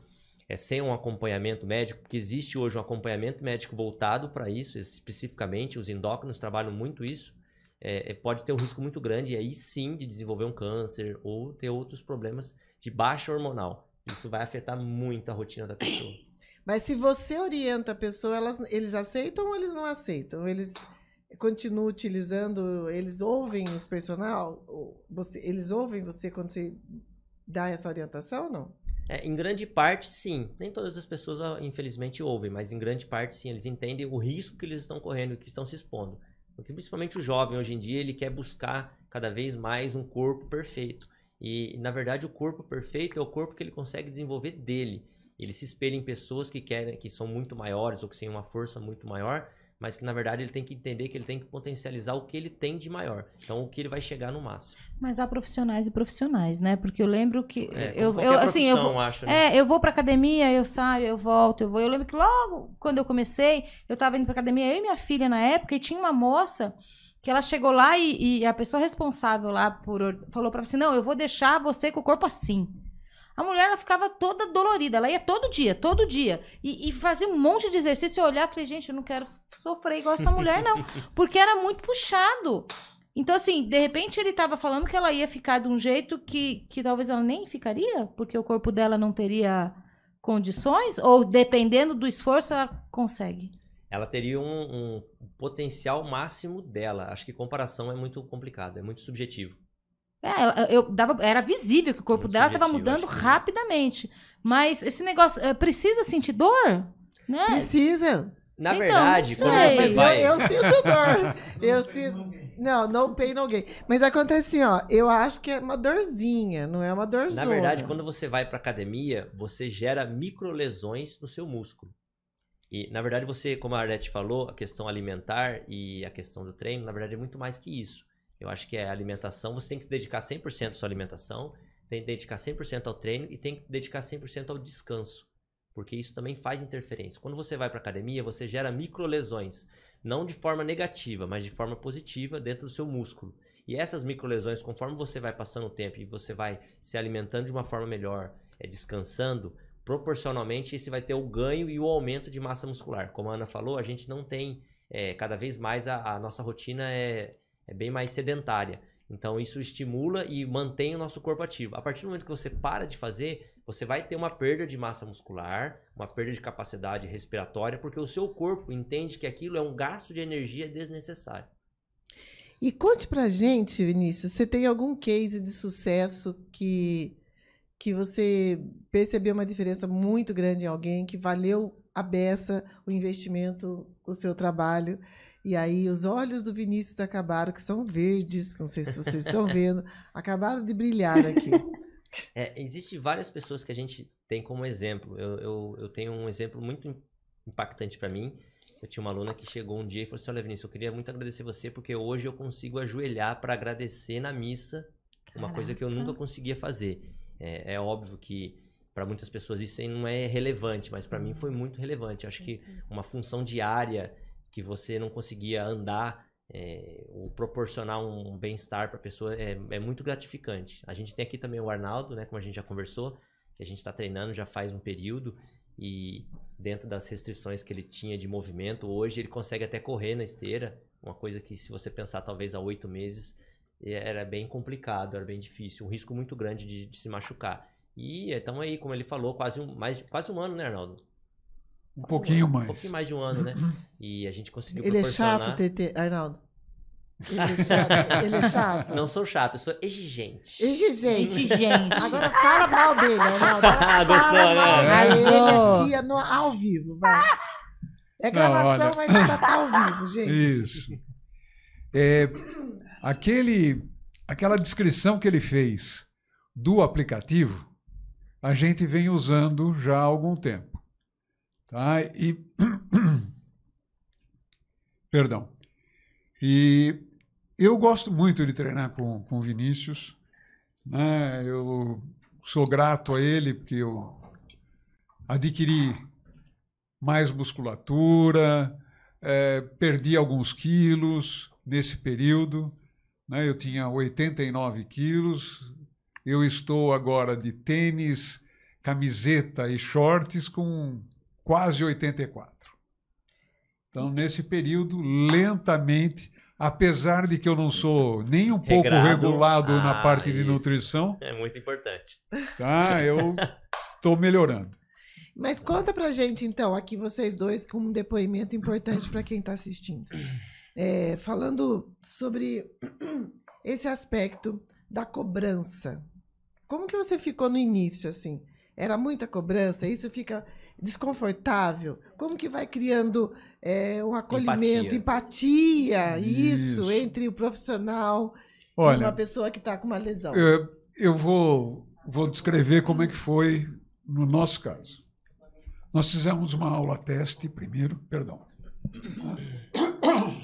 é, sem um acompanhamento médico, porque existe hoje um acompanhamento médico voltado para isso, especificamente, os endócrinos trabalham muito isso, é, é, pode ter um risco muito grande, e aí sim de desenvolver um câncer ou ter outros problemas de baixa hormonal. Isso vai afetar muito a rotina da pessoa. Mas se você orienta a pessoa, elas, eles aceitam ou eles não aceitam? Eles continuam utilizando, eles ouvem os personal? Você, eles ouvem você quando você dá essa orientação ou não? É, em grande parte, sim. Nem todas as pessoas, ah, infelizmente, ouvem, mas em grande parte, sim. Eles entendem o risco que eles estão correndo, que estão se expondo. Porque principalmente o jovem, hoje em dia, ele quer buscar cada vez mais um corpo perfeito. E, na verdade, o corpo perfeito é o corpo que ele consegue desenvolver dele. Ele se espelha em pessoas que querem, que são muito maiores ou que têm uma força muito maior, mas que na verdade ele tem que entender que ele tem que potencializar o que ele tem de maior. Então o que ele vai chegar no máximo. Mas há profissionais e profissionais, né? Porque eu lembro que é, eu, eu assim, eu vou, acho, né? é, eu vou para academia, eu saio, eu volto, eu vou. Eu lembro que logo quando eu comecei, eu estava indo para academia eu e minha filha na época e tinha uma moça que ela chegou lá e, e a pessoa responsável lá por falou para você assim, não, eu vou deixar você com o corpo assim. A mulher ela ficava toda dolorida, ela ia todo dia, todo dia. E, e fazia um monte de exercício. Eu olhava e falei, gente, eu não quero sofrer igual essa mulher, não. Porque era muito puxado. Então, assim, de repente ele estava falando que ela ia ficar de um jeito que, que talvez ela nem ficaria, porque o corpo dela não teria condições, ou dependendo do esforço, ela consegue. Ela teria um, um potencial máximo dela. Acho que comparação é muito complicado, é muito subjetivo. É, eu dava, era visível que o corpo dela estava mudando rapidamente. Mas esse negócio é, precisa sentir dor, né? Precisa. Na então, verdade, quando você vai... Eu, eu sinto dor. eu sinto... Não, não pain, no gain. Mas acontece assim, ó. Eu acho que é uma dorzinha, não é uma dorzona. Na verdade, quando você vai pra academia, você gera microlesões no seu músculo. E, na verdade, você, como a Arlete falou, a questão alimentar e a questão do treino, na verdade, é muito mais que isso. Eu acho que é alimentação, você tem que se dedicar 100% à sua alimentação, tem que dedicar 100% ao treino e tem que dedicar 100% ao descanso. Porque isso também faz interferência. Quando você vai para academia, você gera microlesões, não de forma negativa, mas de forma positiva dentro do seu músculo. E essas microlesões, conforme você vai passando o tempo e você vai se alimentando de uma forma melhor, é, descansando, proporcionalmente esse vai ter o ganho e o aumento de massa muscular. Como a Ana falou, a gente não tem é, cada vez mais a, a, nossa rotina é é bem mais sedentária. Então isso estimula e mantém o nosso corpo ativo. A partir do momento que você para de fazer, você vai ter uma perda de massa muscular, uma perda de capacidade respiratória, porque o seu corpo entende que aquilo é um gasto de energia desnecessário. E conte pra gente, Vinícius, você tem algum case de sucesso que que você percebeu uma diferença muito grande em alguém que valeu a beça o investimento, o seu trabalho? E aí os olhos do Vinícius acabaram, que são verdes, não sei se vocês estão vendo, acabaram de brilhar aqui. É, Existem várias pessoas que a gente tem como exemplo. Eu, eu, eu tenho um exemplo muito impactante para mim. Eu tinha uma aluna que chegou um dia e falou assim: Olha, Vinícius, eu queria muito agradecer você porque hoje eu consigo ajoelhar para agradecer na missa, uma Caraca. coisa que eu nunca conseguia fazer. É, é óbvio que para muitas pessoas isso não é relevante, mas para mim uhum. foi muito relevante. Eu acho que uma função diária que você não conseguia andar é, ou proporcionar um bem-estar para a pessoa é, é, muito gratificante. A gente tem aqui também o Arnaldo, né, como a gente já conversou, que a gente está treinando já faz um período e dentro das restrições que ele tinha de movimento, hoje ele consegue até correr na esteira, uma coisa que se você pensar talvez há oito meses era bem complicado, era bem difícil, um risco muito grande de, de se machucar. E então aí, como ele falou, quase um, mais, quase um ano, né, Arnaldo? Tá um pouquinho um, mais. Um pouquinho mais de um ano, né? E a gente conseguiu Ele proporcionar... é chato, TT, Arnaldo. Ele é, chato, ele é chato. Não sou chato, eu sou exigente. Exigente. Exigente. Agora fala mal dele, Arnaldo. Ah, gostou, né? Arnaldo. Ele é aqui é no, ao vivo, vai. É gravação, Não, mas ainda tá, tá ao vivo, gente. Isso. É, aquele, aquela descrição que ele fez do aplicativo, a gente vem usando já há algum tempo. Tá? E. Perdão. E eu gosto muito de treinar com, com o Vinícius. Né? Eu sou grato a ele, porque eu adquiri mais musculatura, é, perdi alguns quilos nesse período. Né? Eu tinha 89 quilos, eu estou agora de tênis, camiseta e shorts com quase 84. Então, nesse período, lentamente, apesar de que eu não sou nem um pouco Regrado. regulado ah, na parte de nutrição. É muito importante. Tá, eu estou melhorando. Mas conta pra gente, então, aqui vocês dois, com um depoimento importante para quem está assistindo. É, falando sobre esse aspecto da cobrança. Como que você ficou no início, assim? Era muita cobrança? Isso fica desconfortável? Como que vai criando é, um acolhimento, empatia, empatia isso. isso, entre o profissional Olha, e uma pessoa que está com uma lesão? Eu, eu vou, vou descrever como é que foi no nosso caso. Nós fizemos uma aula teste primeiro, perdão.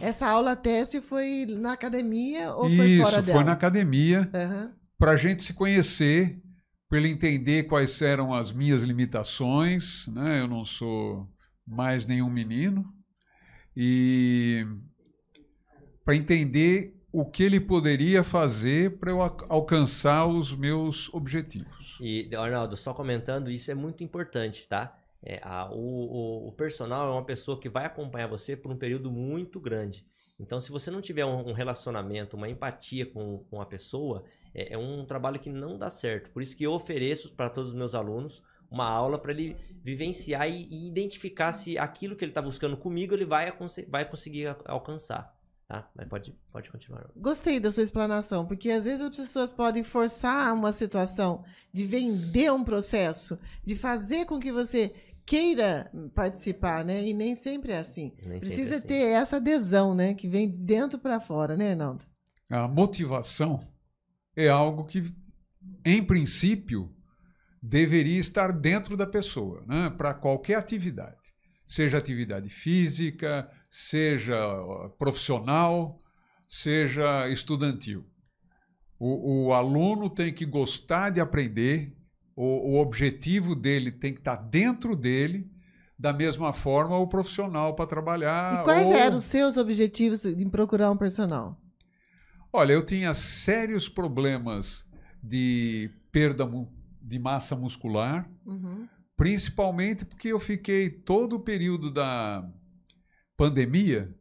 Essa aula teste foi na academia ou Isso, foi fora dela? Isso, foi na academia uhum. para a gente se conhecer para ele entender quais eram as minhas limitações, né? Eu não sou mais nenhum menino e para entender o que ele poderia fazer para eu alcançar os meus objetivos. E Arnaldo, só comentando, isso é muito importante, tá? É, a, o, o, o, personal é uma pessoa que vai acompanhar você por um período muito grande. Então, se você não tiver um, um relacionamento, uma empatia com, com a pessoa, é, é um trabalho que não dá certo. Por isso que eu ofereço para todos os meus alunos uma aula para ele vivenciar e, e, identificar se aquilo que ele está buscando comigo ele vai, vai conseguir alcançar. Tá? Mas pode, pode continuar. Gostei da sua explanação, porque às vezes as pessoas podem forçar uma situação de vender um processo, de fazer com que você queira participar, né? E nem sempre é assim. Nem é Precisa é assim. ter essa adesão, né? Que vem de dentro para fora, né, Arnaldo? A motivação é algo que, em princípio, deveria estar dentro da pessoa, né? para qualquer atividade, seja atividade física, seja profissional, seja estudantil. O, o aluno tem que gostar de aprender, o, o objetivo dele tem que estar dentro dele da mesma forma o profissional para trabalhar. E quais ou... eram os seus objetivos em procurar um profissional? Olha, eu tinha sérios problemas de perda de massa muscular, uhum. principalmente porque eu fiquei todo o período da pandemia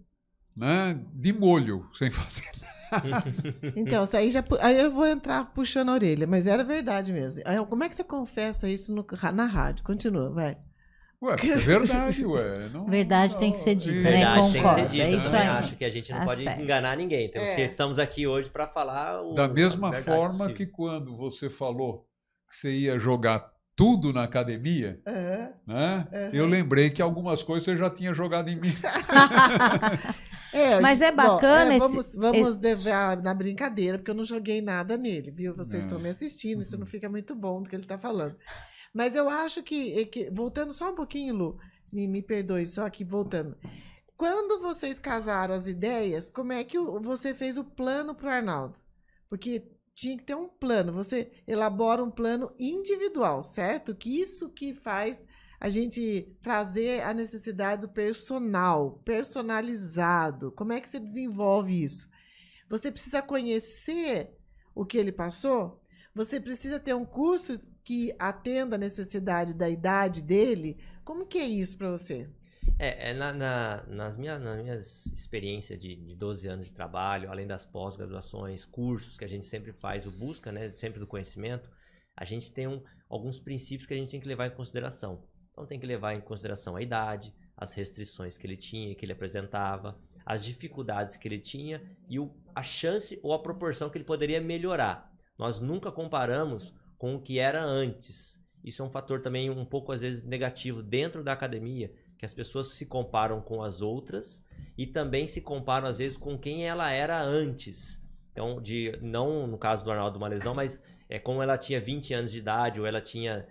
né, de molho, sem fazer nada. então, isso aí já. Aí eu vou entrar puxando a orelha, mas era verdade mesmo. como é que você confessa isso no, na rádio? Continua, vai. Ué, é verdade, ué. Não, verdade não, tá tem que ser dita, né? verdade, né? Concordo, tem que ser dita. É né? isso aí. acho que a gente não tá pode enganar ninguém. Temos é. que estamos aqui hoje para falar o, Da mesma forma possível. que quando você falou que você ia jogar tudo na academia, uhum. né? Uhum. Eu lembrei que algumas coisas você já tinha jogado em mim. é, Mas é bacana bom, é, vamos, esse... Vamos levar na brincadeira, porque eu não joguei nada nele, viu? Vocês estão me assistindo, isso não fica muito bom do que ele está falando. Mas eu acho que, eh, que voltando só um pouquinho, Lu, me, me perdoe, só aqui voltando. Quando vocês casaram as ideias, como é que você fez o plano para o Arnaldo? Porque tinha que ter um plano. Você elabora um plano individual, certo? Que isso que faz a gente trazer a necessidade do personal, personalizado. Como é que você desenvolve isso? Você precisa conhecer o que ele passou você precisa ter um curso que atenda a necessidade da idade dele. Como que é isso para você? É, é na, na, nas, minhas, nas minhas experiências de, de 12 anos de trabalho, além das pós-graduações, cursos que a gente sempre faz, o busca, né, sempre do conhecimento, a gente tem um, alguns princípios que a gente tem que levar em consideração. Então tem que levar em consideração a idade, as restrições que ele tinha, que ele apresentava, as dificuldades que ele tinha e o, a chance ou a proporção que ele poderia melhorar. Nós nunca comparamos com o que era antes. Isso é um fator também um pouco às vezes negativo dentro da academia, que as pessoas se comparam com as outras e também se comparam às vezes com quem ela era antes. Então, de não no caso do Arnaldo uma lesão, mas é como ela tinha 20 anos de idade ou ela tinha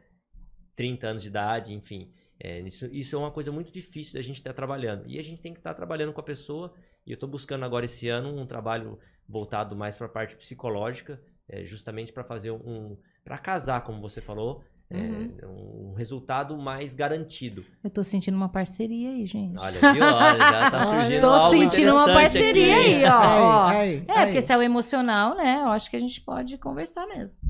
30 anos de idade, enfim. É, isso, isso é uma coisa muito difícil da gente estar trabalhando. E a gente tem que estar trabalhando com a pessoa. E eu estou buscando agora esse ano um trabalho voltado mais para a parte psicológica, é, justamente para fazer um. para casar, como você falou. É, uhum. um resultado mais garantido. Eu tô sentindo uma parceria aí, gente. Olha, viu? Olha, já tá surgindo Tô sentindo uma parceria aqui. aí, ó. é, porque se é o emocional, né? Eu acho que a gente pode conversar mesmo.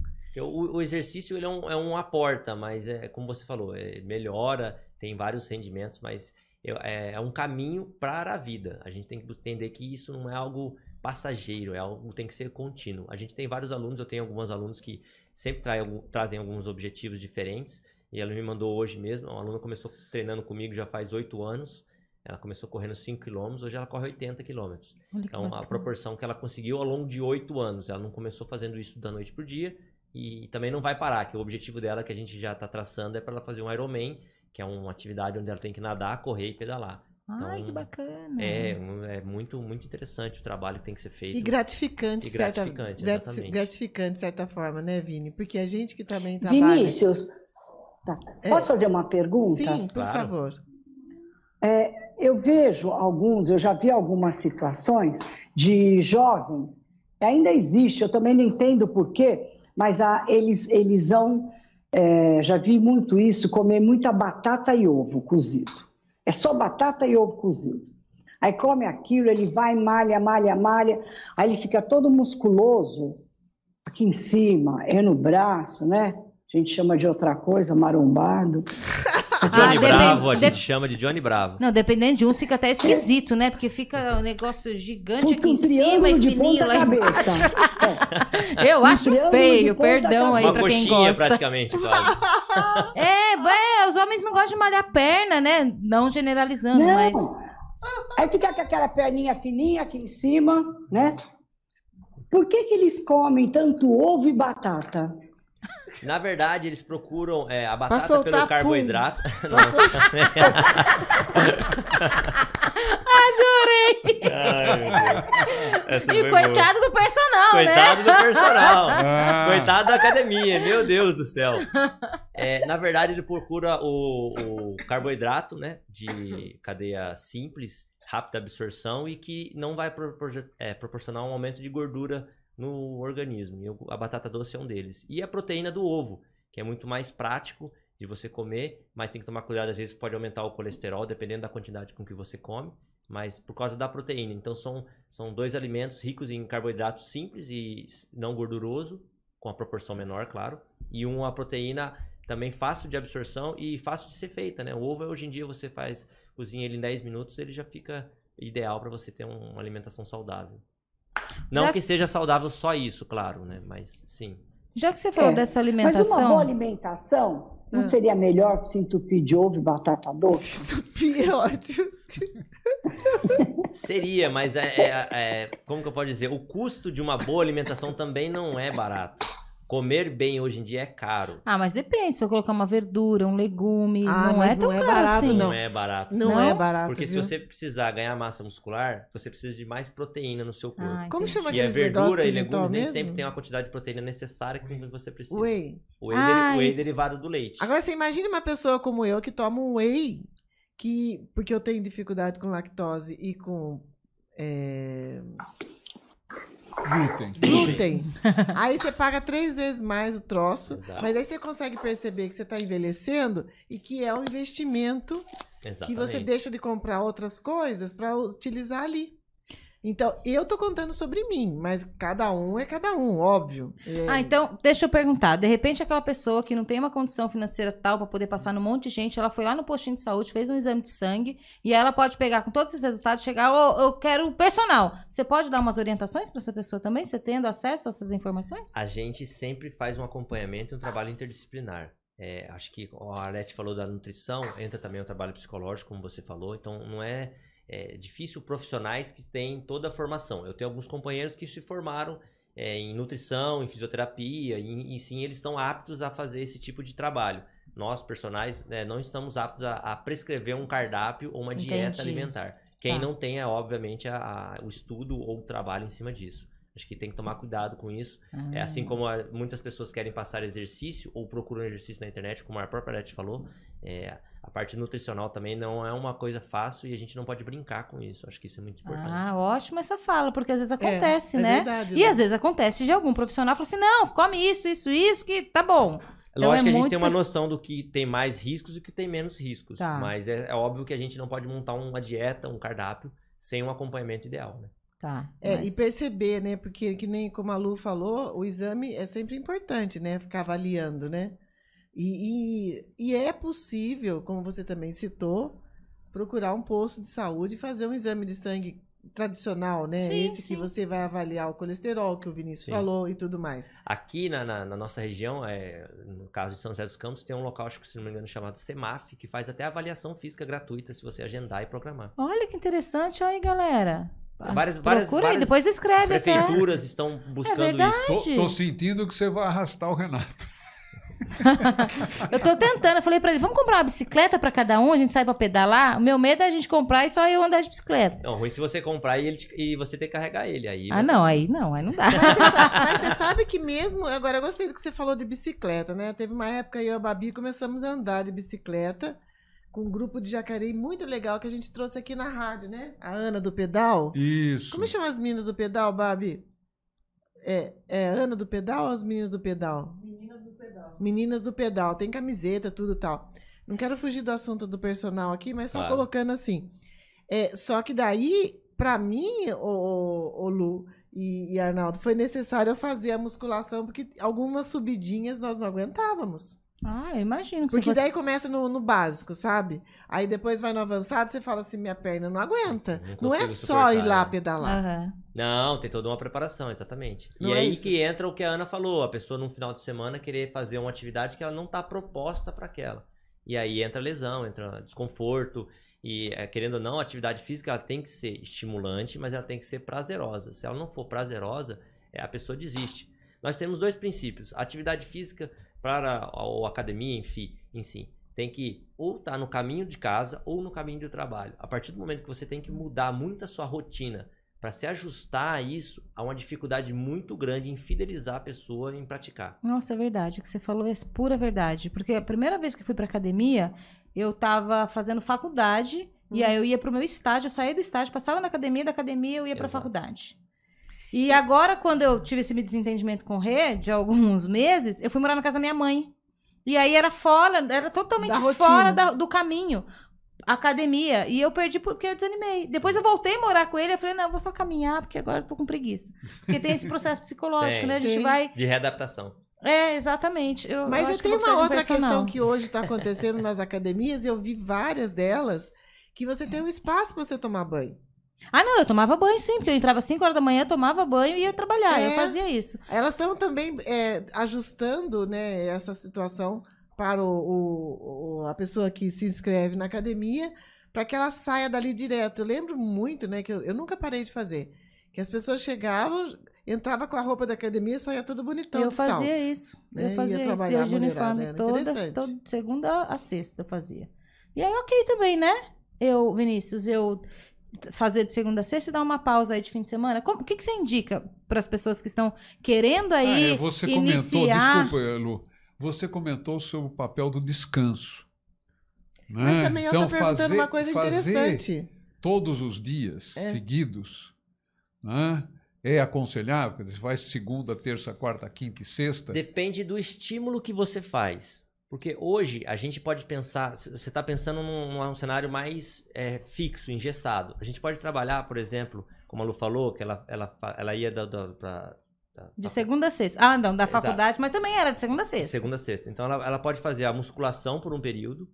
O, o exercício ele é, um, é um aporta, mas é como você falou, é, melhora, tem vários rendimentos, mas é, é um caminho para a vida. A gente tem que entender que isso não é algo passageiro, é algo que tem que ser contínuo. A gente tem vários alunos, eu tenho alguns alunos que sempre trazem alguns objetivos diferentes. E ela me mandou hoje mesmo, uma aluna começou treinando comigo já faz oito anos. Ela começou correndo 5 km, hoje ela corre 80 km. Então, bacana. a proporção que ela conseguiu ao longo de 8 anos. Ela não começou fazendo isso da noite para o dia e também não vai parar, que o objetivo dela, que a gente já está traçando, é para ela fazer um Ironman, que é uma atividade onde ela tem que nadar, correr e pedalar. Então, Ai, que então, bacana. É, é muito, muito interessante o trabalho que tem que ser feito. E gratificante, e gratificante, certa, exatamente. Gratificante, de certa forma, né, Vini? Porque a gente que também trabalha... Vinícius, tá. é. posso fazer uma pergunta? Sim, por claro. favor. É, eu vejo alguns, eu já vi algumas situações de jovens, ainda existe, eu também não entendo por quê, mas a, eles, eles vão, é, já vi muito isso, comer muita batata e ovo cozido. É só batata e ovo cozido. Aí come aquilo, ele vai, malha, malha, malha, aí ele fica todo musculoso, aqui em cima, é no braço, né? A gente chama de outra coisa, marombado. Johnny ah, Bravo, a gente de... chama de Johnny Bravo. Não, dependendo de um fica até esquisito, né? Porque fica um negócio gigante Puta aqui um em cima e fininho lá cabeça. embaixo. É. Eu um acho feio, perdão aí pra quem gosta. Uma coxinha praticamente, quase. é, é, os homens não gostam de malhar perna, né? Não generalizando, não. mas. Aí fica com aquela perninha fininha aqui em cima, né? Por que, que eles comem tanto ovo e batata? Na verdade, eles procuram é, a batata pelo carboidrato. Não. Adorei! Ai, e coitado boa. do personal, coitado né? Coitado do personal. Ah. Coitado da academia, meu Deus do céu. É, na verdade, ele procura o, o carboidrato, né? De cadeia simples, rápida absorção e que não vai propor é, proporcionar um aumento de gordura no organismo. E a batata doce é um deles. E a proteína do ovo, que é muito mais prático de você comer, mas tem que tomar cuidado, às vezes pode aumentar o colesterol, dependendo da quantidade com que você come, mas por causa da proteína. Então são, são dois alimentos ricos em carboidratos simples e não gorduroso, com a proporção menor, claro, e uma proteína também fácil de absorção e fácil de ser feita, né? O ovo hoje em dia você faz, cozinha ele em 10 minutos, ele já fica ideal para você ter uma alimentação saudável. Não já... que seja saudável só isso, claro, né? Mas sim. Já que você falou é, dessa alimentação. Mas uma boa alimentação não ah. seria melhor se entupir de ovo e batata doce? Se entupir é ótimo. seria, mas é, é, é, como que eu posso dizer? O custo de uma boa alimentação também não é barato. Comer bem hoje em dia é caro. Ah, mas depende. Se eu colocar uma verdura, um legume, ah, não, é não, é barato, assim. não. não é tão caro assim. Não é barato. Não, não é barato. Porque viu? se você precisar ganhar massa muscular, você precisa de mais proteína no seu corpo. Ah, Como chama e é aqueles a verdura e legumes nem mesmo? sempre tem uma quantidade de proteína necessária que você precisa. Whey. O whey, deri whey derivado do leite. Agora você imagina uma pessoa como eu que toma um whey, que porque eu tenho dificuldade com lactose e com é... Glúten. Glúten. aí você paga três vezes mais o troço, Exato. mas aí você consegue perceber que você está envelhecendo e que é um investimento Exatamente. que você deixa de comprar outras coisas para utilizar ali. Então, eu tô contando sobre mim, mas cada um é cada um, óbvio. É... Ah, então, deixa eu perguntar. De repente, aquela pessoa que não tem uma condição financeira tal para poder passar no monte de gente, ela foi lá no postinho de saúde, fez um exame de sangue, e ela pode pegar com todos esses resultados, chegar, oh, eu quero personal. Você pode dar umas orientações para essa pessoa também, você tendo acesso a essas informações? A gente sempre faz um acompanhamento e um trabalho interdisciplinar. É, acho que a Arlete falou da nutrição, entra também o trabalho psicológico, como você falou, então não é é difícil profissionais que têm toda a formação. Eu tenho alguns companheiros que se formaram é, em nutrição, em fisioterapia, e, e, sim eles estão aptos a fazer esse tipo de trabalho. Nós, personagens, né, não estamos aptos a, a, prescrever um cardápio ou uma Entendi. dieta alimentar. Quem tá. não tem é, obviamente, a, a, o estudo ou o trabalho em cima disso. Acho que tem que tomar cuidado com isso. Ah. É assim ah. como a, muitas pessoas querem passar exercício ou procuram exercício na internet, como a própria Leti falou, é, a parte nutricional também não é uma coisa fácil e a gente não pode brincar com isso. Acho que isso é muito importante. Ah, ótimo essa fala, porque às vezes é, acontece, é, né? É verdade, e né? às vezes acontece de algum profissional falar assim: não, come isso, isso, isso, que tá bom. Então, Lógico é que a gente muito... tem uma noção do que tem mais riscos e que tem menos riscos. Tá. Mas é, é, óbvio que a gente não pode montar uma dieta, um cardápio, sem um acompanhamento ideal, né? Tá. É, mas... e perceber, né? Porque, que nem como a Lu falou, o exame é sempre importante, né? Ficar avaliando, né? E, e, e é possível, como você também citou, procurar um posto de saúde e fazer um exame de sangue tradicional, né? Sim, Esse sim. que você vai avaliar o colesterol, que o Vinícius sim. falou e tudo mais. Aqui na, na, na, nossa região, é, no caso de São José dos Campos, tem um local, acho que se não me engano, chamado CEMAF, que faz até avaliação física gratuita se você agendar e programar. Olha que interessante, olha aí, galera várias, várias, procura várias depois escreve. Prefeituras até. estão é buscando é isso. Estou sentindo que você vai arrastar o Renato. eu tô tentando, eu falei para ele, vamos comprar uma bicicleta para cada um, a gente sai para pedalar. O meu medo é a gente comprar e só eu andar de bicicleta. Não, ruim se você comprar e, ele te, e você ter que carregar ele aí. Ah, né? não, aí não, aí não dá. Mas você, sabe, mas você sabe que mesmo, agora eu gostei do que você falou de bicicleta, né? Teve uma época eu e a Babi começamos a andar de bicicleta com um grupo de jacaré muito legal que a gente trouxe aqui na rádio, né? A Ana do Pedal. Isso. Como chama as meninas do Pedal, Babi? É, é Ana do Pedal ou as meninas do Pedal? Meninas do Pedal. Meninas do Pedal. Tem camiseta, tudo tal. Não quero fugir do assunto do personal aqui, mas só claro. colocando assim. É, só que daí, para mim, o, o Lu e, e Arnaldo, foi necessário eu fazer a musculação, porque algumas subidinhas nós não aguentávamos. Ah, eu imagino que Porque daí começa no, no, básico, sabe? Aí depois vai no avançado, você fala assim, minha perna não aguenta. Não, não é só ir lá é. pedalar. Uhum. Não, tem toda uma preparação, exatamente. Não e é aí isso. que entra o que a Ana falou, a pessoa num final de semana querer fazer uma atividade que ela não está proposta para aquela. E aí entra lesão, entra desconforto. E eh, querendo ou não, a atividade física ela tem que ser estimulante, mas ela tem que ser prazerosa. Se ela não for prazerosa, é, a pessoa desiste. Nós temos dois princípios. A atividade física para a, a academia enfim em si. Tem que ou estar tá no caminho de casa ou no caminho de trabalho. A partir do momento que você tem que mudar muito a sua rotina para se ajustar a isso, há uma dificuldade muito grande em fidelizar a pessoa em praticar. Nossa, é verdade. O que você falou é pura verdade. Porque a primeira vez que fui para academia, eu estava fazendo faculdade. E uhum. aí eu ia para o meu estágio, eu saía do estágio, passava na academia, da academia eu ia para faculdade. E agora, quando eu tive esse desentendimento com o Rê, de alguns meses, eu fui morar na casa da minha mãe. E aí era fora, era totalmente da fora da, do caminho. Academia. E eu perdi porque eu desanimei. Depois eu voltei a morar com ele. Eu falei, não, eu vou só caminhar, porque agora eu tô com preguiça. Porque tem esse processo psicológico, tem, né? A gente tem. vai. De readaptação. É, exatamente. Eu, Mas eu, eu tenho uma outra questão que hoje está acontecendo nas academias, e eu vi várias delas, que você tem um espaço para você tomar banho. Ah, não, eu tomava banho sim, porque eu entrava às 5 horas da manhã, tomava banho e ia trabalhar. É, eu fazia isso. Elas estão também é, ajustando né, essa situação para o, o, o, a pessoa que se inscreve na academia, para que ela saia dali direto. Eu lembro muito, né, que eu, eu nunca parei de fazer, que as pessoas chegavam, entrava com a roupa da academia e saía todo bonitão eu fazia salto, isso. Né? Eu fazia isso. de uniforme todas, toda, segunda a sexta eu fazia. E aí, ok também, né? Eu, Vinícius, eu fazer de segunda a sexta e dar uma pausa aí de fim de semana? Como, o que, que você indica para as pessoas que estão querendo ah, aí ah, você iniciar... comentou, desculpa, Lu, você comentou sobre o papel do descanso. Né? Mas também ela então, perguntando fazer, uma coisa interessante. Todos os dias é. seguidos né? é aconselhável? Você faz segunda, terça, quarta, quinta e sexta? Depende do estímulo que você faz. Porque hoje a gente pode pensar, você está pensando num, num, cenário mais é, fixo, engessado. A gente pode trabalhar, por exemplo, como a Lu falou, que ela, ela, ela ia da, da, de segunda a sexta. Ah, não, da faculdade, Exato. mas também era de segunda a sexta. De segunda a sexta. Então ela, ela pode fazer a musculação por um período.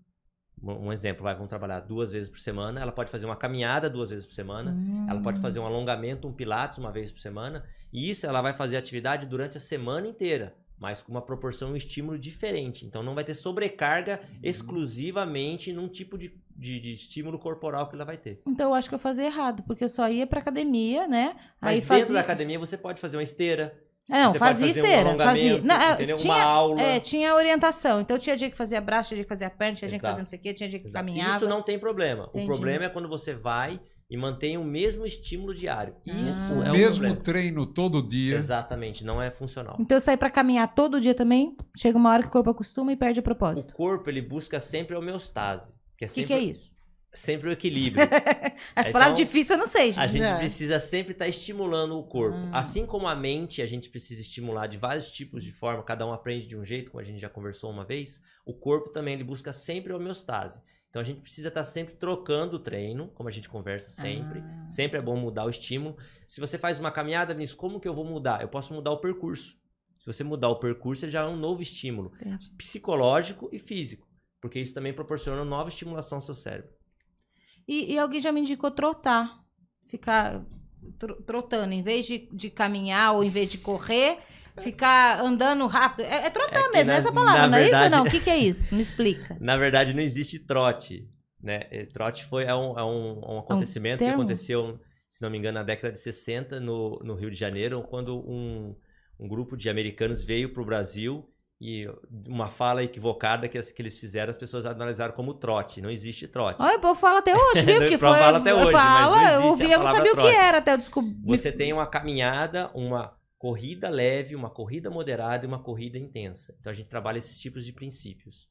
Um, um exemplo, vai, vamos trabalhar duas vezes por semana. Ela pode fazer uma caminhada duas vezes por semana. Hum. Ela pode fazer um alongamento, um pilates uma vez por semana. E isso ela vai fazer atividade durante a semana inteira mas com uma proporção e um estímulo diferente. Então não vai ter sobrecarga uhum. exclusivamente num tipo de, de, de, estímulo corporal que ela vai ter. Então eu acho que eu fazia errado, porque eu só ia pra academia, né? Mas Aí dentro fazia... da academia você pode fazer uma esteira. É, não, fazia esteira, um fazia. Não, é, tinha, uma aula. É, tinha orientação. Então tinha dia que fazia braço, tinha dia que fazia perna, tinha Exato. dia que fazia não sei o quê, tinha dia que caminhava. Isso não tem problema. Entendi. O problema é quando você vai e mantém o mesmo estímulo diário. Ah. Isso ah. é o mesmo problema. treino todo dia. Exatamente, não é funcional. Então sair para caminhar todo dia também, chega uma hora que o corpo acostuma e perde o propósito. O corpo ele busca sempre a homeostase, que é sempre... que, que é isso? sempre o equilíbrio. As então, palavras difíceis eu não sei. A gente é. precisa sempre estar tá estimulando o corpo. Hum. Assim como a mente, a gente precisa estimular de vários tipos Sim. de forma, cada um aprende de um jeito, como a gente já conversou uma vez, o corpo também ele busca sempre a homeostase. Então a gente precisa estar tá sempre trocando o treino, como a gente conversa sempre. Ah. Sempre é bom mudar o estímulo. Se você faz uma caminhada, Vinícius, como que eu vou mudar? Eu posso mudar o percurso. Se você mudar o percurso, ele já é um novo estímulo Entendi. psicológico e físico, porque isso também proporciona nova estimulação ao seu cérebro. E, e alguém já me indicou trotar, ficar trotando, em vez de, de caminhar ou em vez de correr, ficar andando rápido. É, é trotar é mesmo, é na, essa palavra, não verdade, é isso ou não? O que, que é isso? Me explica. na verdade, não existe trote. Né? É, trote foi, é, um, é um, um é acontecimento um que aconteceu, se não me engano, na década de 60, no, no Rio de Janeiro, quando um, um grupo de americanos veio para o Brasil e uma fala equivocada que, que eles fizeram, as pessoas analisaram como trote. Não existe trote. Olha, o povo fala até hoje, viu? Porque foi, fala até hoje, fala, eu ouvi, eu não sabia trote. o que era até eu descobrir. Você tem uma caminhada, uma corrida leve, uma corrida moderada e uma corrida intensa. Então a gente trabalha esses tipos de princípios.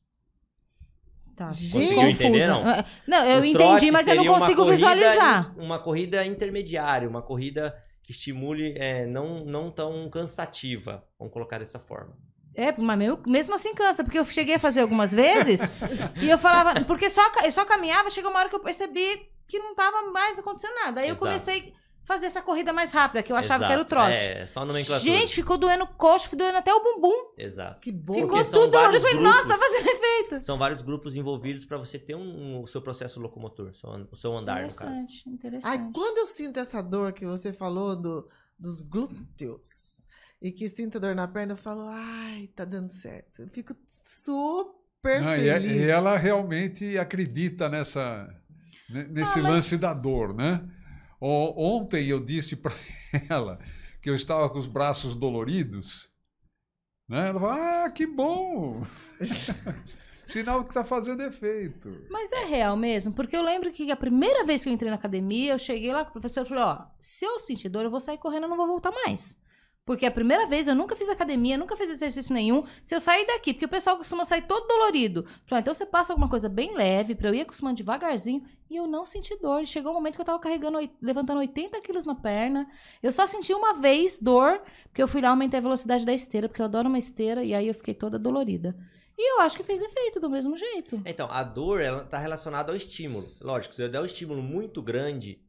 Tá. Conseguiu entender, não? Ah, não, eu entendi, mas eu não consigo uma visualizar. Uma corrida intermediária, uma corrida que estimule é, não, não tão cansativa, vamos colocar dessa forma. É, mas meu, mesmo assim cansa, porque eu cheguei a fazer algumas vezes e eu falava, porque só, eu só caminhava, chegou uma hora que eu percebi que não estava mais acontecendo nada. Aí Exato. eu comecei fazer essa corrida mais rápida, que eu achava Exato. que era o trote. É, só nomenclatura. Gente, ficou doendo coxo ficou doendo até o bumbum. Exato. Que bom. Ficou tudo dolorido. Eu falei, nossa, tá fazendo efeito. São vários grupos envolvidos para você ter um, o seu processo locomotor, o seu andar, no caso. Interessante, interessante. Aí, quando eu sinto essa dor que você falou do, dos glúteos e que sinto dor na perna, eu falo, ai, tá dando certo. Eu fico super Não, é, feliz. E, e ela realmente acredita nessa... Nesse ah, mas... lance da dor, né? Ontem eu disse para ela que eu estava com os braços doloridos. Né? Ela falou: Ah, que bom! Sinal que está fazendo efeito. Mas é real mesmo, porque eu lembro que a primeira vez que eu entrei na academia, eu cheguei lá com o professor e falei: Ó, se eu sentir dor, eu vou sair correndo, eu não vou voltar mais. Porque a primeira vez eu nunca fiz academia, nunca fiz exercício nenhum. Se eu sair daqui, porque o pessoal costuma sair todo dolorido. então você passa alguma coisa bem leve, para eu ir acostumando devagarzinho e eu não senti dor. Chegou um momento que eu tava carregando, levantando 80 quilos na perna. Eu só senti uma vez dor, porque eu fui lá aumentei a velocidade da esteira, porque eu adoro uma esteira, e aí eu fiquei toda dolorida. E eu acho que fez efeito do mesmo jeito. Então, a dor, ela tá relacionada ao estímulo. Lógico, se eu der um estímulo muito grande,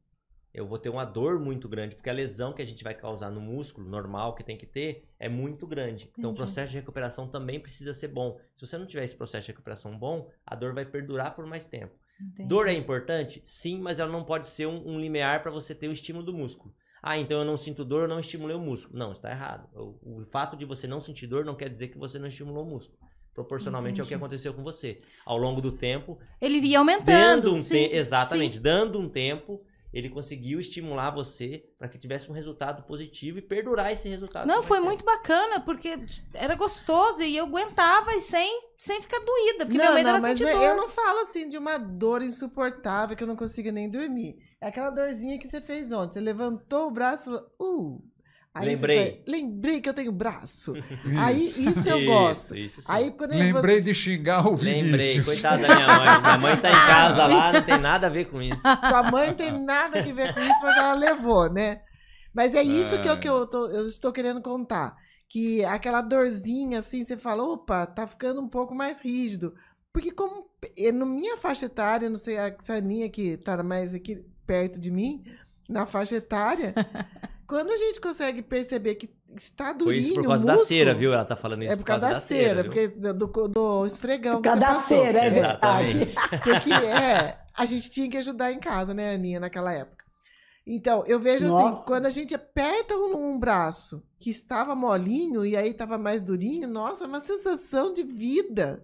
eu vou ter uma dor muito grande, porque a lesão que a gente vai causar no músculo normal que tem que ter é muito grande. Entendi. Então o processo de recuperação também precisa ser bom. Se você não tiver esse processo de recuperação bom, a dor vai perdurar por mais tempo. Entendi. Dor é importante? Sim, mas ela não pode ser um, um limiar para você ter o estímulo do músculo. Ah, então eu não sinto dor, eu não estimulei o músculo. Não, está errado. O, o fato de você não sentir dor não quer dizer que você não estimulou o músculo proporcionalmente é Entendi. ao que aconteceu com você. Ao longo do tempo. Ele ia aumentando. Dando um sim, te... Exatamente. Sim. Dando um tempo, ele conseguiu estimular você para que tivesse um resultado positivo e perdurar esse resultado. Não, foi certo. muito bacana, porque era gostoso e eu aguentava e sem, sem ficar doída, porque não, minha mãe não, mas dor. Eu não falo assim de uma dor insuportável que eu não consigo nem dormir. É aquela dorzinha que você fez ontem. Você levantou o braço e falou, uh, Aí lembrei. lembrei que eu tenho braço. Aí isso eu gosto. Isso, isso, aí, quando lembrei você... Assim de xingar o Vinícius. Lembrei, coitada da minha mãe. Minha mãe tá em casa lá, não tem nada a ver com isso. Sua mãe não tem nada a ver com isso, mas ela levou, né? Mas é isso que eu, que eu, tô, eu estou querendo contar. Que aquela dorzinha assim, você fala, opa, tá ficando um pouco mais rígido. Porque como eh, na minha faixa etária, não sei, a Saninha que tá mais aqui perto de mim, na faixa etária, quando a gente consegue perceber que está durinho. Foi isso por causa músculo, da cera, viu? Ela tá falando isso é por, causa, por causa da, da, cera, porque do, do esfregão. Por causa da passou. cera, é Exatamente. verdade. Porque assim, é, a gente tinha que ajudar em casa, né, Aninha, naquela época. Então, eu vejo assim, Nossa. assim, quando a gente aperta um, um, braço que estava molinho e aí estava mais durinho, nossa, é uma sensação de vida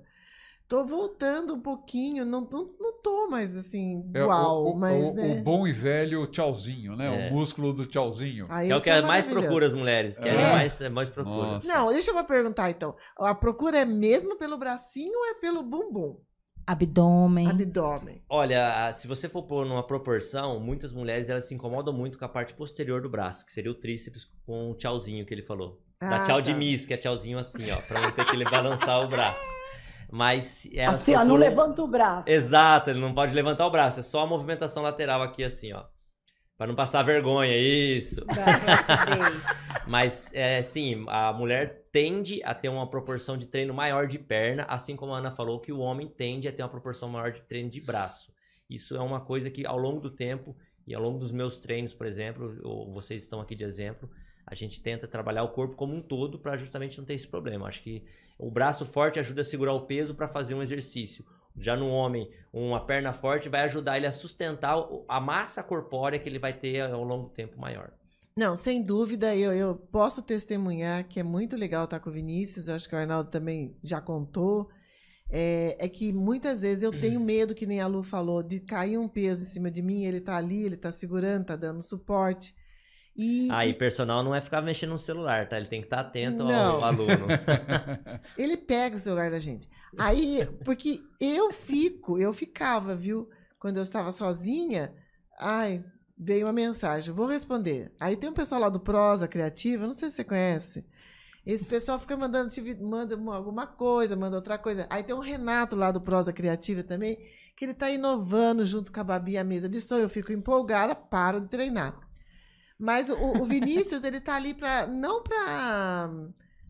tô voltando um pouquinho, não, não, não tô mais assim, uau, é, o, mas né... o bom e velho tchauzinho, né? É. O músculo do tchauzinho. Ah, é o que é, é mais procura as mulheres, que é, é mais, é mais procura. Nossa. Não, deixa eu perguntar então, a procura é mesmo pelo bracinho ou é pelo bumbum? Abdômen. Abdômen. Olha, se você for pôr numa proporção, muitas mulheres elas se incomodam muito com a parte posterior do braço, que seria o tríceps com o tchauzinho que ele falou. Ah, da tchau tá. de miss, que é tchauzinho assim, ó, pra não ter que ele balançar o braço. Mas. assim, procuram... ó, não levanta o braço. Exato, ele não pode levantar o braço. É só a movimentação lateral aqui, assim, ó. Pra não passar vergonha, isso. Mas, é, sim, a mulher tende a ter uma proporção de treino maior de perna, assim como a Ana falou que o homem tende a ter uma proporção maior de treino de braço. Isso é uma coisa que, ao longo do tempo, e ao longo dos meus treinos, por exemplo, ou vocês estão aqui de exemplo, a gente tenta trabalhar o corpo como um todo para justamente não ter esse problema. Acho que o braço forte ajuda a segurar o peso para fazer um exercício. Já no homem, uma perna forte vai ajudar ele a sustentar a massa corpórea que ele vai ter ao longo do tempo maior. Não, sem dúvida, eu, eu posso testemunhar que é muito legal estar tá com o Vinícius, eu acho que o Arnaldo também já contou. É, é, que muitas vezes eu tenho uhum. medo, que nem a Lu falou, de cair um peso em cima de mim, ele tá ali, ele tá segurando, tá dando suporte. E, ah, personal não é ficar mexendo no celular, tá? Ele tem que estar tá atento não. ao aluno. Ele pega o celular da gente. Aí, porque eu fico, eu ficava, viu? Quando eu estava sozinha, ai, veio uma mensagem, vou responder. Aí tem um pessoal lá do Prosa Criativa, não sei se você conhece. Esse pessoal fica mandando, manda alguma coisa, manda outra coisa. Aí tem o Renato lá do Prosa Criativa também, que ele está inovando junto com a Babi a mesa de som. Eu fico empolgada, paro de treinar. Mas o, o Vinícius, ele tá ali para não para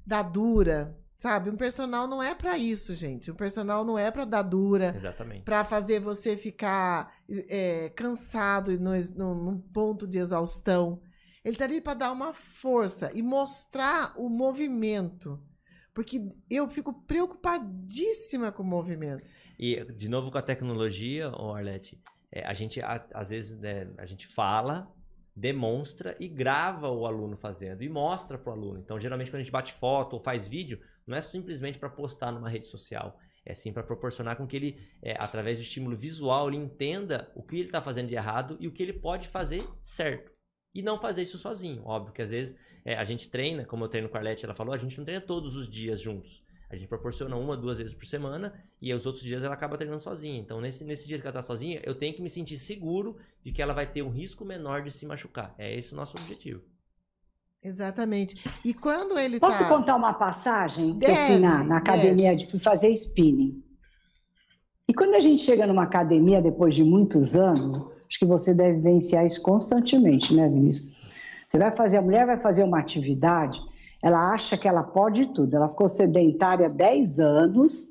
dar dura, sabe? Um personal não é para isso, gente. Um personal não é para dar dura. Exatamente. Para fazer você ficar é, cansado e num ponto de exaustão. Ele tá ali para dar uma força e mostrar o movimento. Porque eu fico preocupadíssima com o movimento. E, de novo, com a tecnologia, Arlete, é, a gente, a, às vezes, né, a gente fala demonstra e grava o aluno fazendo e mostra para o aluno. Então, geralmente, quando a gente bate foto ou faz vídeo, não é simplesmente para postar numa rede social, é sim para proporcionar com que ele, é, através do estímulo visual, ele entenda o que ele está fazendo de errado e o que ele pode fazer certo. E não fazer isso sozinho. Óbvio que às vezes é, a gente treina, como eu treino com a Arlete, ela falou, a gente não treina todos os dias juntos. A gente proporciona uma, duas vezes por semana e os outros dias ela acaba treinando sozinha. Então, nesse, nesses dias que ela está sozinha, eu tenho que me sentir seguro de que ela vai ter um risco menor de se machucar. É esse o nosso objetivo. Exatamente. E quando ele tá Posso tá... contar uma passagem? Deve, eu fui na, na academia, deve. fazer spinning. E quando a gente chega numa academia depois de muitos anos, acho que você deve vivenciar isso constantemente, né, Vinícius? Você vai fazer, a mulher vai fazer uma atividade ela acha que ela pode tudo. Ela ficou sedentária 10 anos,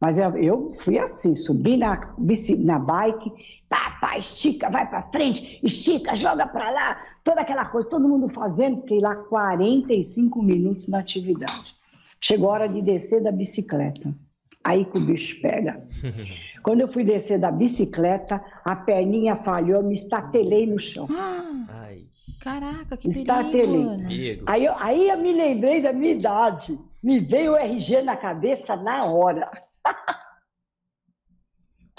mas eu fui assim, subi na, na bike, pá, pá, estica, vai para frente, estica, joga para lá, toda aquela coisa, todo mundo fazendo, fiquei lá 45 minutos na atividade. Chegou a hora de descer da bicicleta. Aí que o bicho pega. Quando eu fui descer da bicicleta, a perninha falhou, me estatelei no chão. Ah. Caraca, que Está perigo, perigo. Aí, eu, aí eu me lembrei da minha idade. Me veio o RG na cabeça na hora.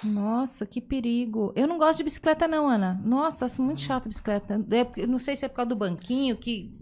Nossa, que perigo. Eu não gosto de bicicleta, não, Ana. Nossa, acho muito uhum. chato bicicleta. É, eu não sei se é por causa do banquinho que.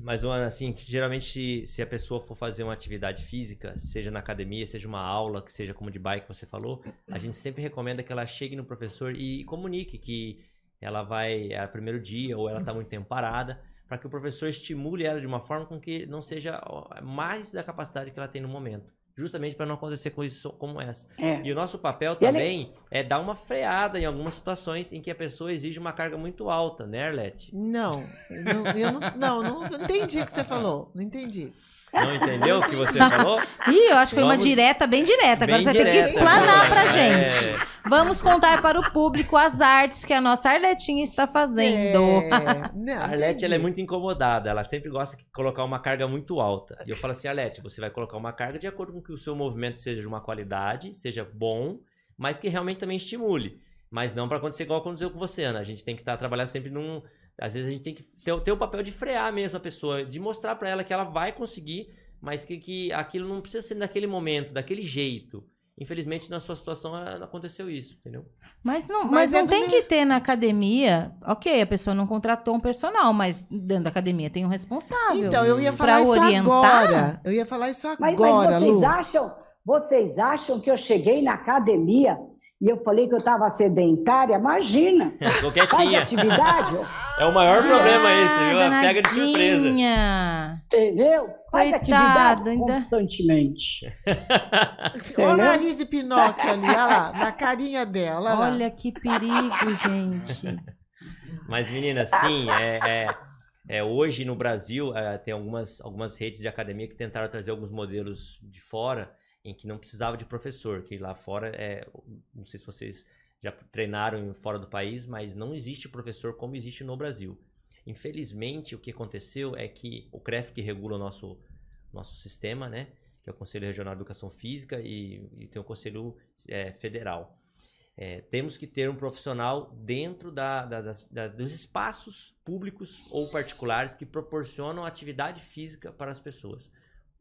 Mas, Ana, assim, geralmente, se a pessoa for fazer uma atividade física, seja na academia, seja uma aula, que seja como de bike, que você falou, a gente sempre recomenda que ela chegue no professor e comunique que ela vai, é o primeiro dia, ou ela está muito tempo parada, para que o professor estimule ela de uma forma com que não seja mais da capacidade que ela tem no momento. Justamente para não acontecer coisas como essa. É. E o nosso papel é também ele... é dar uma freada em algumas situações em que a pessoa exige uma carga muito alta, né, Arlete? Não, não eu não, não, não, não entendi o que você falou. Não entendi. Não entendeu o que você falou? Ih, eu acho que foi Vamos... uma direta bem direta. Agora bem você direta, tem que explanar pra né? gente. É. Vamos contar para o público as artes que a nossa Arletinha está fazendo. É. Não, a Arlete ela é muito incomodada. Ela sempre gosta de colocar uma carga muito alta. E eu falo assim, Arlete, você vai colocar uma carga de acordo com que o seu movimento seja de uma qualidade, seja bom, mas que realmente também estimule. Mas não para acontecer igual aconteceu com você, Ana. A gente tem que estar tá, trabalhando sempre num às vezes a gente tem que ter, ter o papel de frear mesmo a pessoa, de mostrar para ela que ela vai conseguir, mas que, que aquilo não precisa ser naquele momento, daquele jeito. Infelizmente, na sua situação aconteceu isso, entendeu? Mas não, mas, mas não é tem que ter na academia. Ok, a pessoa não contratou um personal, mas dentro da academia tem um responsável. Então, eu ia falar isso orientar. agora. Eu ia falar isso agora. Mas, mas vocês Lu. acham? Vocês acham que eu cheguei na academia e eu falei que eu estava sedentária, imagina. Estou quietinha. atividade. É o maior ah, problema esse, viu? Danadinha. Pega de surpresa. Entendeu? Faz Coitado, atividade constantemente. Olha o nariz de Pinóquio ali, olha lá, na carinha dela. Olha, que perigo, gente. Mas, menina, sim, é... é... É, hoje no Brasil é, tem algumas, algumas redes de academia que tentaram trazer alguns modelos de fora em que não precisava de professor, que lá fora é, não sei se vocês já treinaram fora do país, mas não existe professor como existe no Brasil. Infelizmente, o que aconteceu é que o CREF que regula o nosso nosso sistema, né, que é o Conselho Regional de Educação Física e, e tem o Conselho é, Federal. É, temos que ter um profissional dentro da, da, da, dos espaços públicos ou particulares que proporcionam atividade física para as pessoas.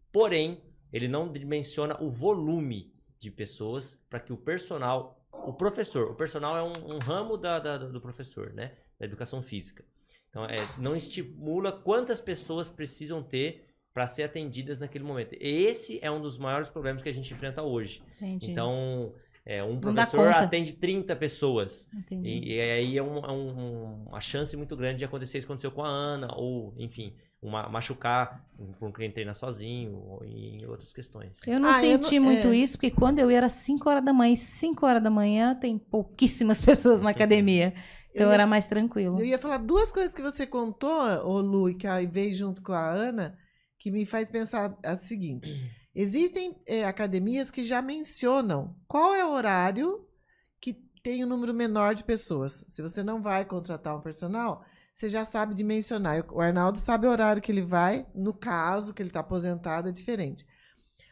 Porém, ele não dimensiona o volume de pessoas para que o personal, o professor, o personal é um, um ramo da, da, do professor, né? Da educação física. Então, é, não estimula quantas pessoas precisam ter para ser atendidas naquele momento. Esse é um dos maiores problemas que a gente enfrenta hoje. Entendi. Então, é, um professor atende 30 pessoas. Entendi. E, e aí é, um, é um, uma chance muito grande de acontecer isso que aconteceu com a Ana, ou, enfim, uma, machucar com quem treina sozinho ou em outras questões. Eu não ah, senti eu muito é... isso, porque quando eu era 5 horas da manhã, e 5 horas da manhã tem pouquíssimas pessoas na academia. Então ia, era mais tranquilo. Eu ia falar duas coisas que você contou, ô Lu, que aí veio junto com a Ana, que me faz pensar a seguinte. Existem é, academias que já mencionam qual é o horário que tem o um número menor de pessoas. Se você não vai contratar um personal, você já sabe dimensionar. O Arnaldo sabe o horário que ele vai, no caso que ele está aposentado, é diferente.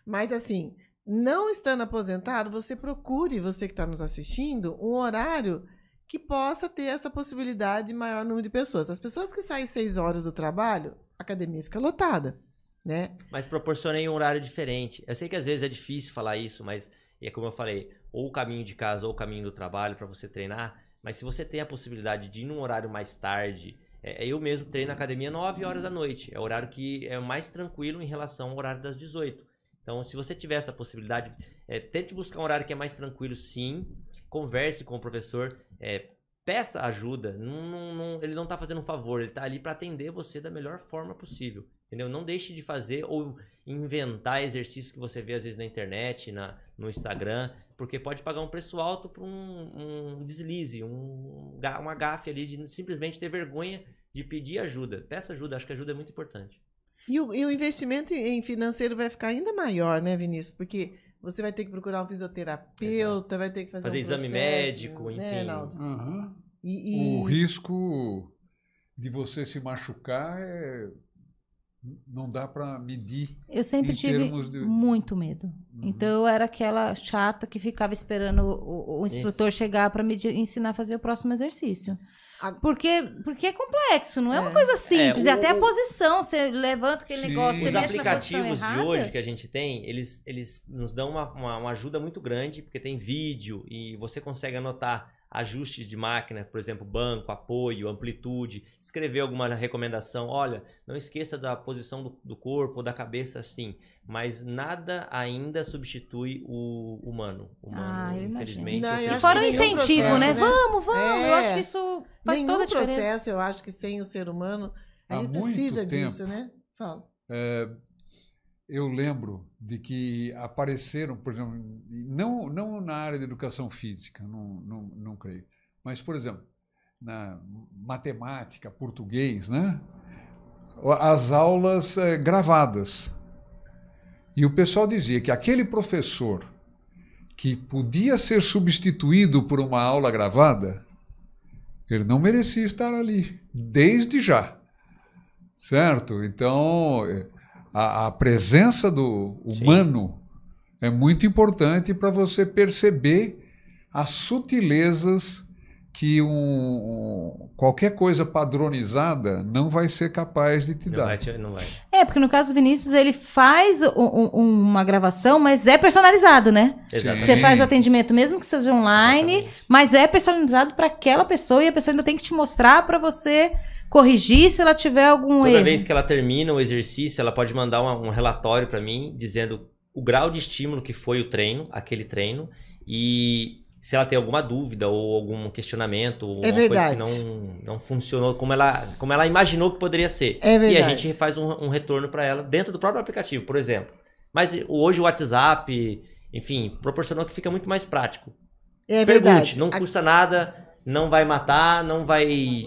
Mas assim, não estando aposentado, você procure, você que está nos assistindo, um horário que possa ter essa possibilidade de maior número de pessoas. As pessoas que saem seis horas do trabalho, a academia fica lotada, né? Mas proporcionei um horário diferente. Eu sei que às vezes é difícil falar isso, mas é como eu falei, ou o caminho de casa ou o caminho do trabalho para você treinar, mas se você tem a possibilidade de ir num horário mais tarde, é, é eu mesmo treino na academia 9 horas da noite. É o horário que é mais tranquilo em relação ao horário das 18. Então, se você tiver essa possibilidade, é, tente buscar um horário que é mais tranquilo, sim. Converse com o professor, é, peça ajuda. Não, não, não, ele não está fazendo um favor, ele está ali para atender você da melhor forma possível. Entendeu? Não deixe de fazer ou inventar exercícios que você vê às vezes na internet, na, no Instagram, porque pode pagar um preço alto por um, um deslize, um, uma gafe ali de simplesmente ter vergonha de pedir ajuda. Peça ajuda, acho que ajuda é muito importante. E o, e o investimento em financeiro vai ficar ainda maior, né, Vinícius? Porque você vai ter que procurar um fisioterapeuta, Exato. vai ter que fazer, fazer um exame processo, médico, né, enfim. Uhum. E, e... O risco de você se machucar é não dá para medir. Eu sempre tive de... muito medo. Uhum. Então eu era aquela chata que ficava esperando o, o instrutor Isso. chegar para me ensinar a fazer o próximo exercício. Porque, porque é complexo, não é, é. uma coisa é, simples. É, o... Até a posição, você levanta aquele Sim. negócio, você Os aplicativos de hoje que a gente tem, eles, eles nos dão uma, uma, uma ajuda muito grande, porque tem vídeo e você consegue anotar ajustes de máquina, por exemplo, banco, apoio, amplitude, escrever alguma recomendação, olha, não esqueça da posição do, do corpo, da cabeça assim, mas nada ainda substitui o humano. humano ah, infelizmente. Não, e fora o incentivo, né? processo, né? Vamos, vamos, é, eu acho é. que isso faz toda a diferença. processo, eu acho que sem o ser humano, a Há gente precisa tempo, disso, né? Fala. É, eu lembro de que apareceram, por exemplo, não, não na área de educação física, não, não, não creio, mas, por exemplo, na matemática, português, né? as aulas é, gravadas. E o pessoal dizia que aquele professor que podia ser substituído por uma aula gravada, ele não merecia estar ali, desde já. Certo? Então. É, a, a presença do humano Sim. é muito importante para você perceber as sutilezas que um, um, qualquer coisa padronizada não vai ser capaz de te não dar. Vai não vai. É, porque no caso do Vinícius, ele faz um, uma gravação, mas é personalizado, né? Exatamente. Você faz o atendimento, mesmo que seja online, Exatamente. mas é personalizado para aquela pessoa e a pessoa ainda tem que te mostrar para você corrigir se ela tiver algum Toda erro. vez que ela termina o exercício, ela pode mandar uma, um relatório para mim dizendo o grau de estímulo que foi o treino, aquele treino, e se ela tem alguma dúvida ou algum questionamento, ou é verdade. coisa que não, não funcionou como ela, como ela imaginou que poderia ser. É verdade. E a gente faz um, um retorno para ela dentro do próprio aplicativo, por exemplo. Mas hoje o WhatsApp, enfim, proporcionou que fica muito mais prático. É Pergunte, verdade. não custa nada, não vai matar, não vai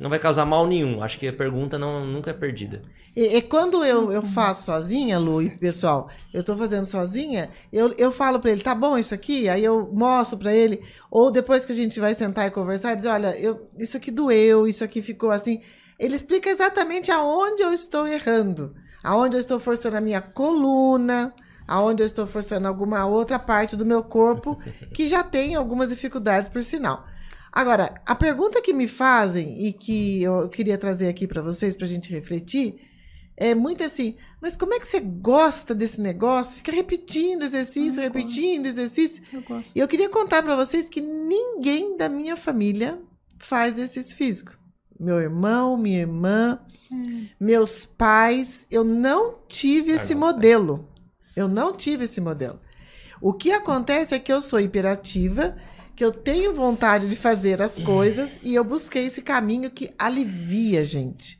não vai causar mal nenhum. Acho que a pergunta não, nunca é perdida. E, e quando eu, eu faço sozinha, Lu, e pessoal, eu estou fazendo sozinha, eu, eu falo para ele, tá bom isso aqui? Aí eu mostro para ele, ou depois que a gente vai sentar e conversar, diz, olha, eu, isso aqui doeu, isso aqui ficou assim. Ele explica exatamente aonde eu estou errando, aonde eu estou forçando a minha coluna, aonde eu estou forçando alguma outra parte do meu corpo que já tem algumas dificuldades, por sinal. Agora, a pergunta que me fazem e que eu queria trazer aqui para vocês, para a gente refletir, é muito assim: mas como é que você gosta desse negócio? Fica repetindo exercício, eu repetindo gosto. exercício. Eu gosto. E eu queria contar para vocês que ninguém da minha família faz exercício físico. Meu irmão, minha irmã, hum. meus pais, eu não tive ah, esse modelo. Eu não tive esse modelo. O que acontece é que eu sou hiperativa que eu tenho vontade de fazer as uhum. coisas e eu busquei esse caminho que alivia, gente.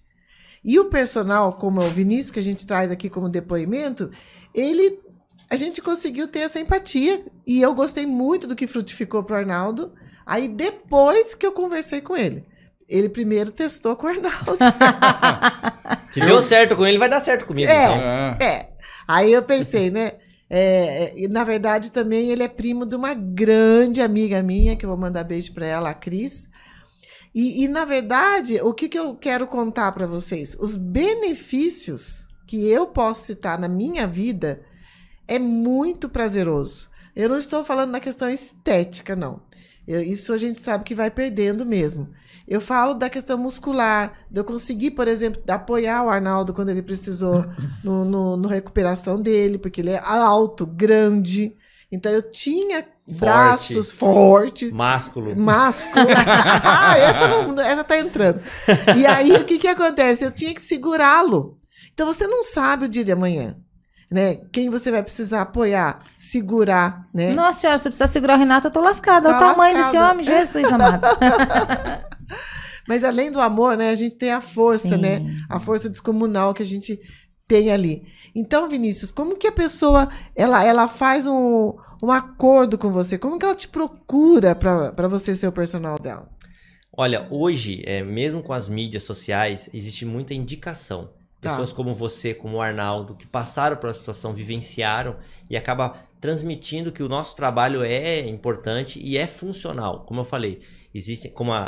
E o personal, como é o Vinícius que a gente traz aqui como depoimento, ele a gente conseguiu ter essa empatia e eu gostei muito do que frutificou pro Arnaldo. Aí depois que eu conversei com ele, ele primeiro testou com o Arnaldo. Se deu certo com ele, vai dar certo comigo. É, então. Ah. é. Aí eu pensei, né? É, é, e na verdade também ele é primo de uma grande amiga minha, que eu vou mandar beijo para ela, a Cris. E, e, na verdade, o que, que eu quero contar para vocês? Os benefícios que eu posso citar na minha vida é muito prazeroso. Eu não estou falando na questão estética, não. Eu, isso a gente sabe que vai perdendo mesmo. Eu falo da questão muscular, de eu conseguir, por exemplo, apoiar o Arnaldo quando ele precisou no, no, no recuperação dele, porque ele é alto, grande. Então eu tinha Forte. braços fortes. Másculo. Másculo. ah, essa, não, essa tá entrando. E aí o que, que acontece? Eu tinha que segurá-lo. Então você não sabe o dia de amanhã né? Quem você vai precisar apoiar, segurar, né? Nossa senhora, se precisar segurar a Renata, eu tô lascada. Tá é o tamanho lascada. desse homem, Jesus amado. Mas além do amor, né, a gente tem a força, né? Sim. né? A força descomunal que a gente tem ali. Então, Vinícius, como que a pessoa ela, ela faz um, um acordo com você? Como que ela te procura para você ser o personal dela? Olha, hoje, é, mesmo com as mídias sociais, existe muita indicação. Pessoas tá. como você, como o Arnaldo, que passaram pela situação, vivenciaram e acaba transmitindo que o nosso trabalho é importante e é funcional. Como eu falei, existem, como a,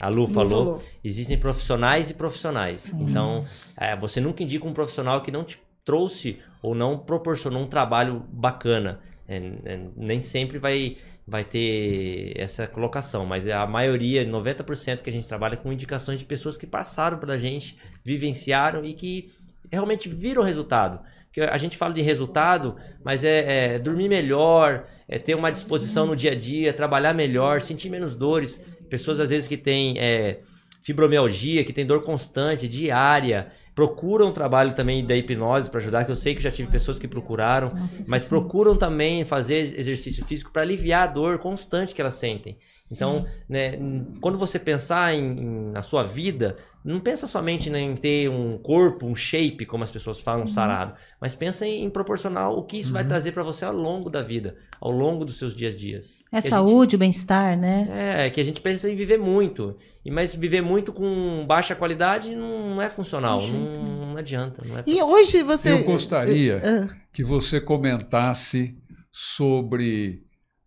a, a Lu, falou, falou, existem profissionais e profissionais. Sim. Então, é, você nunca indica um profissional que não te trouxe ou não proporcionou um trabalho bacana. É, é, nem sempre vai, vai ter essa colocação, mas é a maioria, 90% que a gente trabalha com indicações de pessoas que passaram pela gente, vivenciaram e que realmente viram resultado. Porque a gente fala de resultado, mas é, é dormir melhor, é ter uma disposição no dia a dia, trabalhar melhor, sentir menos dores. Pessoas às vezes que têm é, fibromialgia, que tem dor constante, diária, procuram um trabalho também da hipnose para ajudar, que eu sei que já tive pessoas que procuraram, Nossa, é mas procuram também fazer exercício físico para aliviar a dor constante que elas sentem. Então, né, quando você pensar em, em, na sua vida, não pensa somente né, em ter um corpo, um shape, como as pessoas falam, uhum. sarado, mas pensa em, em proporcional o que isso uhum. vai trazer para você ao longo da vida, ao longo dos seus dias a dias. É que saúde, gente, bem-estar, né? É, que a gente pensa em viver muito, e mas viver muito com baixa qualidade não é funcional, não, não adianta. Não é e hoje você... Eu gostaria uh. que você comentasse sobre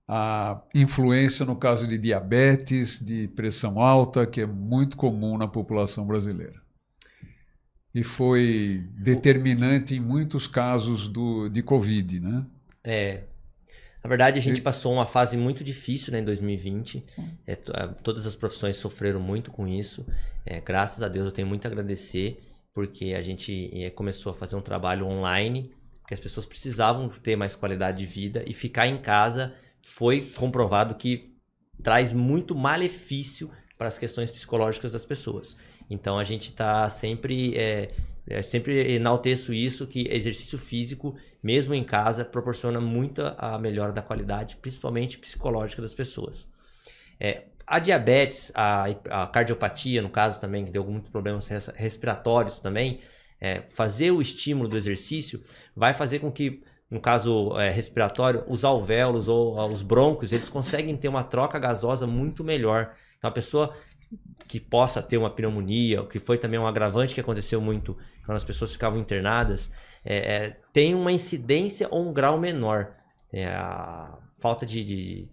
a influência no caso de diabetes, de pressão alta, que é muito comum na população brasileira. E foi determinante em muitos casos do, de Covid, né? É. Na verdade, a gente passou uma fase muito difícil né, em 2020. É, todas as profissões sofreram muito com isso. É, graças a Deus, eu tenho muito a agradecer, porque a gente é, começou a fazer um trabalho online, porque as pessoas precisavam ter mais qualidade de vida e ficar em casa foi comprovado que traz muito malefício para as questões psicológicas das pessoas. Então a gente está sempre é, é, sempre enalteço isso que exercício físico, mesmo em casa, proporciona muita a melhora da qualidade, principalmente psicológica das pessoas. É, a diabetes, a, a, cardiopatia, no caso também, que deu muitos problemas respiratórios também, é, fazer o estímulo do exercício vai fazer com que no caso é, respiratório, os alvéolos ou ah, os brônquios, eles conseguem ter uma troca gasosa muito melhor. Então, a pessoa que possa ter uma pneumonia, que foi também um agravante que aconteceu muito quando as pessoas ficavam internadas, é, é, tem uma incidência ou um grau menor. É, a falta de, de,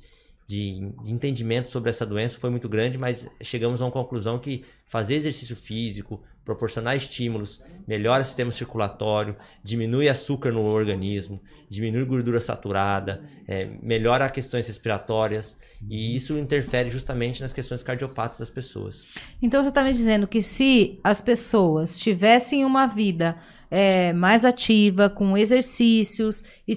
de entendimento sobre essa doença foi muito grande, mas chegamos a uma conclusão que fazer exercício físico, proporcionar estímulos, melhora o sistema circulatório, diminui açúcar no organismo, diminui gordura saturada, é, melhora questões respiratórias e isso interfere justamente nas questões cardiopatas das pessoas. Então você está me dizendo que se as pessoas tivessem uma vida é, mais ativa, com exercícios e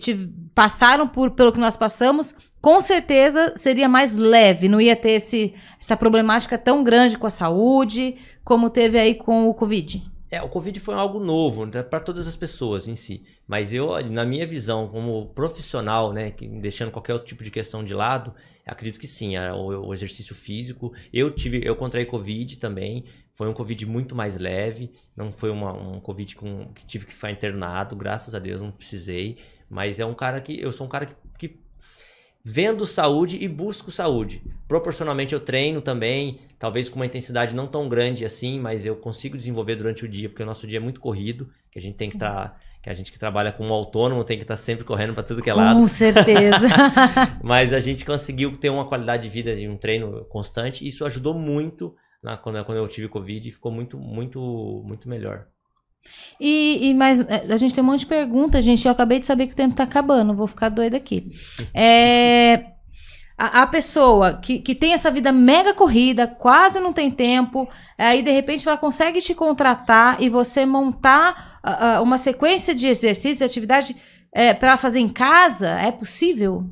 passaram por pelo que nós passamos, com certeza seria mais leve, não ia ter esse, essa problemática tão grande com a saúde como teve aí com o Covid. É, o Covid foi algo novo né, para todas as pessoas em si. Mas eu, na minha visão, como profissional, né, deixando qualquer outro tipo de questão de lado, acredito que sim, o, o, exercício físico. Eu tive, eu contraí Covid também. Foi um Covid muito mais leve. Não foi uma, um Covid com, que tive que ficar internado, graças a Deus, não precisei. Mas é um cara que. Eu sou um cara que vendo saúde e busco saúde. Proporcionalmente eu treino também, talvez com uma intensidade não tão grande assim, mas eu consigo desenvolver durante o dia, porque o nosso dia é muito corrido, que a gente tem que estar, tá, que a gente que trabalha com autônomo tem que estar tá sempre correndo para tudo que é lado. Com certeza. mas a gente conseguiu ter uma qualidade de vida de um treino constante, e isso ajudou muito na, quando, quando eu tive Covid, ficou muito, muito, muito melhor. E, e mais, é, a gente tem um monte de perguntas, gente. Eu acabei de saber que o tempo está acabando, vou ficar doida aqui. É, a, a, pessoa que, que tem essa vida mega corrida, quase não tem tempo, aí de repente ela consegue te contratar e você montar uma sequência de exercícios, de atividade é, para fazer em casa, é possível?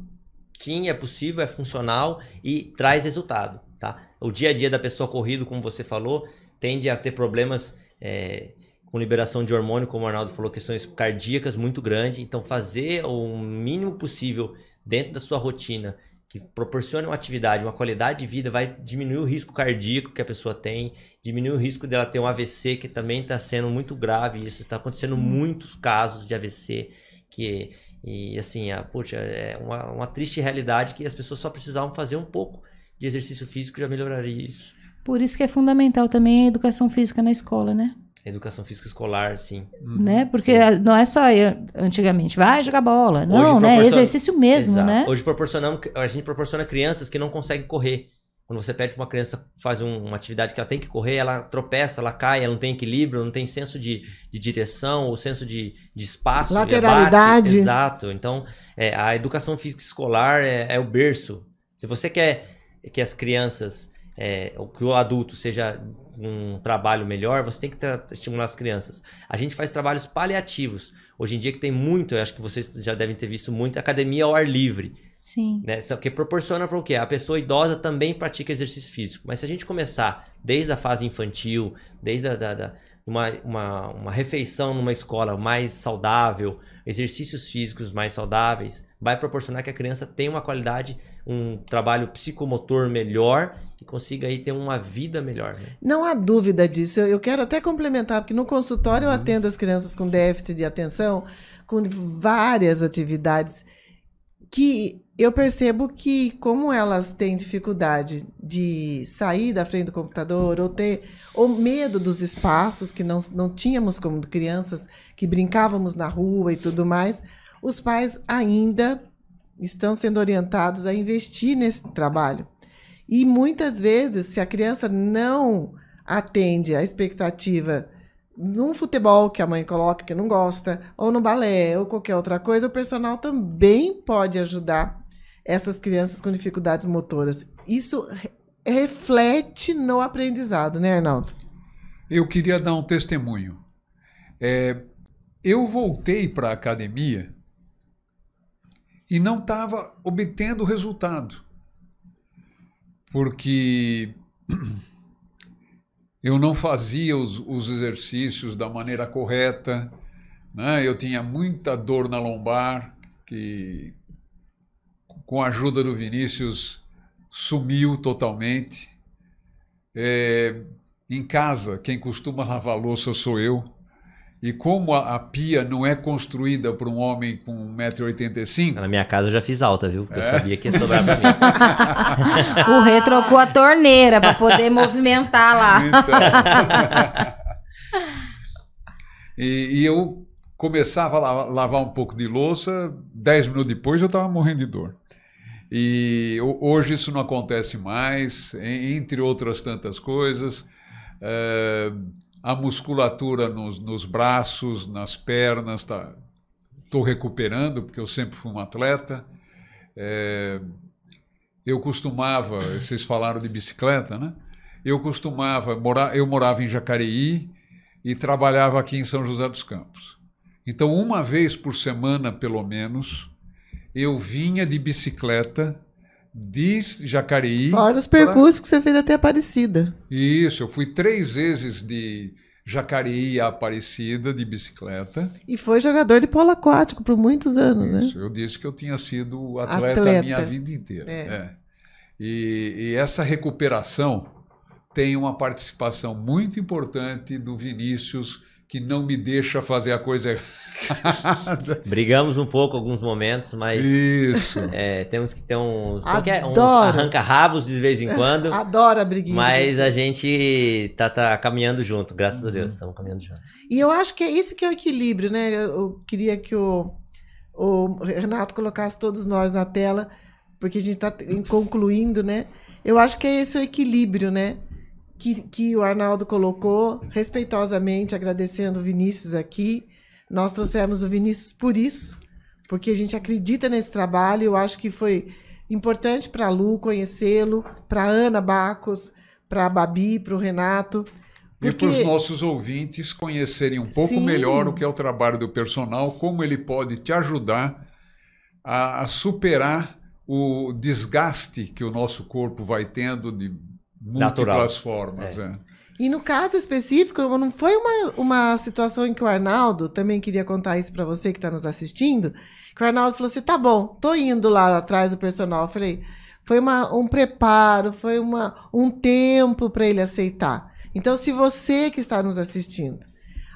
Sim, é possível, é funcional e traz resultado, tá? O dia a dia da pessoa corrido, como você falou, tende a ter problemas é, com liberação de hormônio, como o Arnaldo falou, questões cardíacas muito grande. Então, fazer o mínimo possível dentro da sua rotina que proporcione uma atividade, uma qualidade de vida, vai diminuir o risco cardíaco que a pessoa tem, diminuir o risco dela ter um AVC, que também está sendo muito grave. Isso está acontecendo Sim. muitos casos de AVC que e assim, a, poxa, é uma, uma triste realidade que as pessoas só precisavam fazer um pouco de exercício físico já melhoraria isso. Por isso que é fundamental também a educação física na escola, né? Educação física escolar, sim. Uhum. Né? Porque sim. não é só antigamente, vai jogar bola. Não, né? Exercício mesmo, Exato. né? Hoje proporcionamos, a gente proporciona crianças que não conseguem correr. Quando você pede para uma criança fazer um, uma atividade que ela tem que correr, ela tropeça, ela cai, ela não tem equilíbrio, não tem senso de, de direção, ou senso de, de espaço. Lateralidade. Exato. Então, é, a educação física escolar é, é, o berço. Se você quer que as crianças, é, ou que o adulto seja um trabalho melhor, você tem que estimular as crianças. A gente faz trabalhos paliativos. Hoje em dia que tem muito, eu acho que vocês já devem ter visto muito, é academia ao ar livre. Sim. Né? Que proporciona para o quê? A pessoa idosa também pratica exercício físico. Mas se a gente começar desde a fase infantil, desde a, da, da uma, uma, uma refeição numa escola mais saudável, exercícios físicos mais saudáveis, vai proporcionar que a criança tenha uma qualidade, um trabalho psicomotor melhor e consiga aí ter uma vida melhor. Né? Não há dúvida disso. Eu quero até complementar, porque no consultório uhum. eu atendo as crianças com déficit de atenção com várias atividades que eu percebo que como elas têm dificuldade de sair da frente do computador ou ter ou medo dos espaços que não, não tínhamos como crianças que brincávamos na rua e tudo mais, os pais ainda estão sendo orientados a investir nesse trabalho. E muitas vezes, se a criança não atende à expectativa num futebol que a mãe coloca que não gosta, ou no balé, ou qualquer outra coisa, o personal também pode ajudar essas crianças com dificuldades motoras. Isso re reflete no aprendizado, né, Arnaldo? Eu queria dar um testemunho. É, eu voltei para a academia e não estava obtendo resultado, porque eu não fazia os, os exercícios da maneira correta, né? eu tinha muita dor na lombar, que com a ajuda do Vinícius, sumiu totalmente. É, em casa, quem costuma lavar louça sou eu. E como a, a pia não é construída para um homem com 1,85m. Na minha casa eu já fiz alta, viu? Porque é. eu sabia que ia sobrar pra mim. o Rê trocou a torneira para poder movimentar lá. Então. e, e eu começava a lavar um pouco de louça, 10 minutos depois eu estava morrendo de dor. E hoje isso não acontece mais, entre outras tantas coisas. É, a musculatura nos, nos, braços, nas pernas, tá, estou recuperando, porque eu sempre fui um atleta. É, eu costumava, vocês falaram de bicicleta, né? Eu costumava, morar, eu morava em Jacareí e trabalhava aqui em São José dos Campos. Então, uma vez por semana, pelo menos, eu vinha de bicicleta de Jacareí. Fora os percursos pra... que você fez até Aparecida. Isso, eu fui três vezes de Jacareí a Aparecida de bicicleta. E foi jogador de polo aquático por muitos anos, né? Isso, né? Eu disse que eu tinha sido atleta, atleta. a minha vida inteira. É. É. E, e essa recuperação tem uma participação muito importante do Vinícius que não me deixa fazer a coisa errada. Brigamos um pouco alguns momentos, mas. Isso. É, temos que ter uns. Qualquer, é é? uns arranca-rabos de vez em quando. Adoro a briguinha. Mas a gente tá, tá caminhando junto, graças uhum. a Deus, uhum. estamos caminhando junto. E eu acho que é esse que é o equilíbrio, né? Eu queria que o, o Renato colocasse todos nós na tela, porque a gente está concluindo, né? Eu acho que é esse o equilíbrio, né? que, que o Arnaldo colocou, respeitosamente agradecendo o Vinícius aqui. Nós trouxemos o Vinícius por isso, porque a gente acredita nesse trabalho. Eu acho que foi importante para a Lu conhecê-lo, para Ana Bacos, para a Babi, para o Renato. Porque... E para os nossos ouvintes conhecerem um pouco Sim. melhor o que é o trabalho do personal, como ele pode te ajudar a, a superar o desgaste que o nosso corpo vai tendo de natural. Múltiplas formas, é. é. E no caso específico, não foi uma, uma situação em que o Arnaldo, também queria contar isso para você que está nos assistindo, que o Arnaldo falou assim: tá bom, tô indo lá atrás do personal. Eu falei, foi uma, um preparo, foi uma, um tempo para ele aceitar. Então, se você que está nos assistindo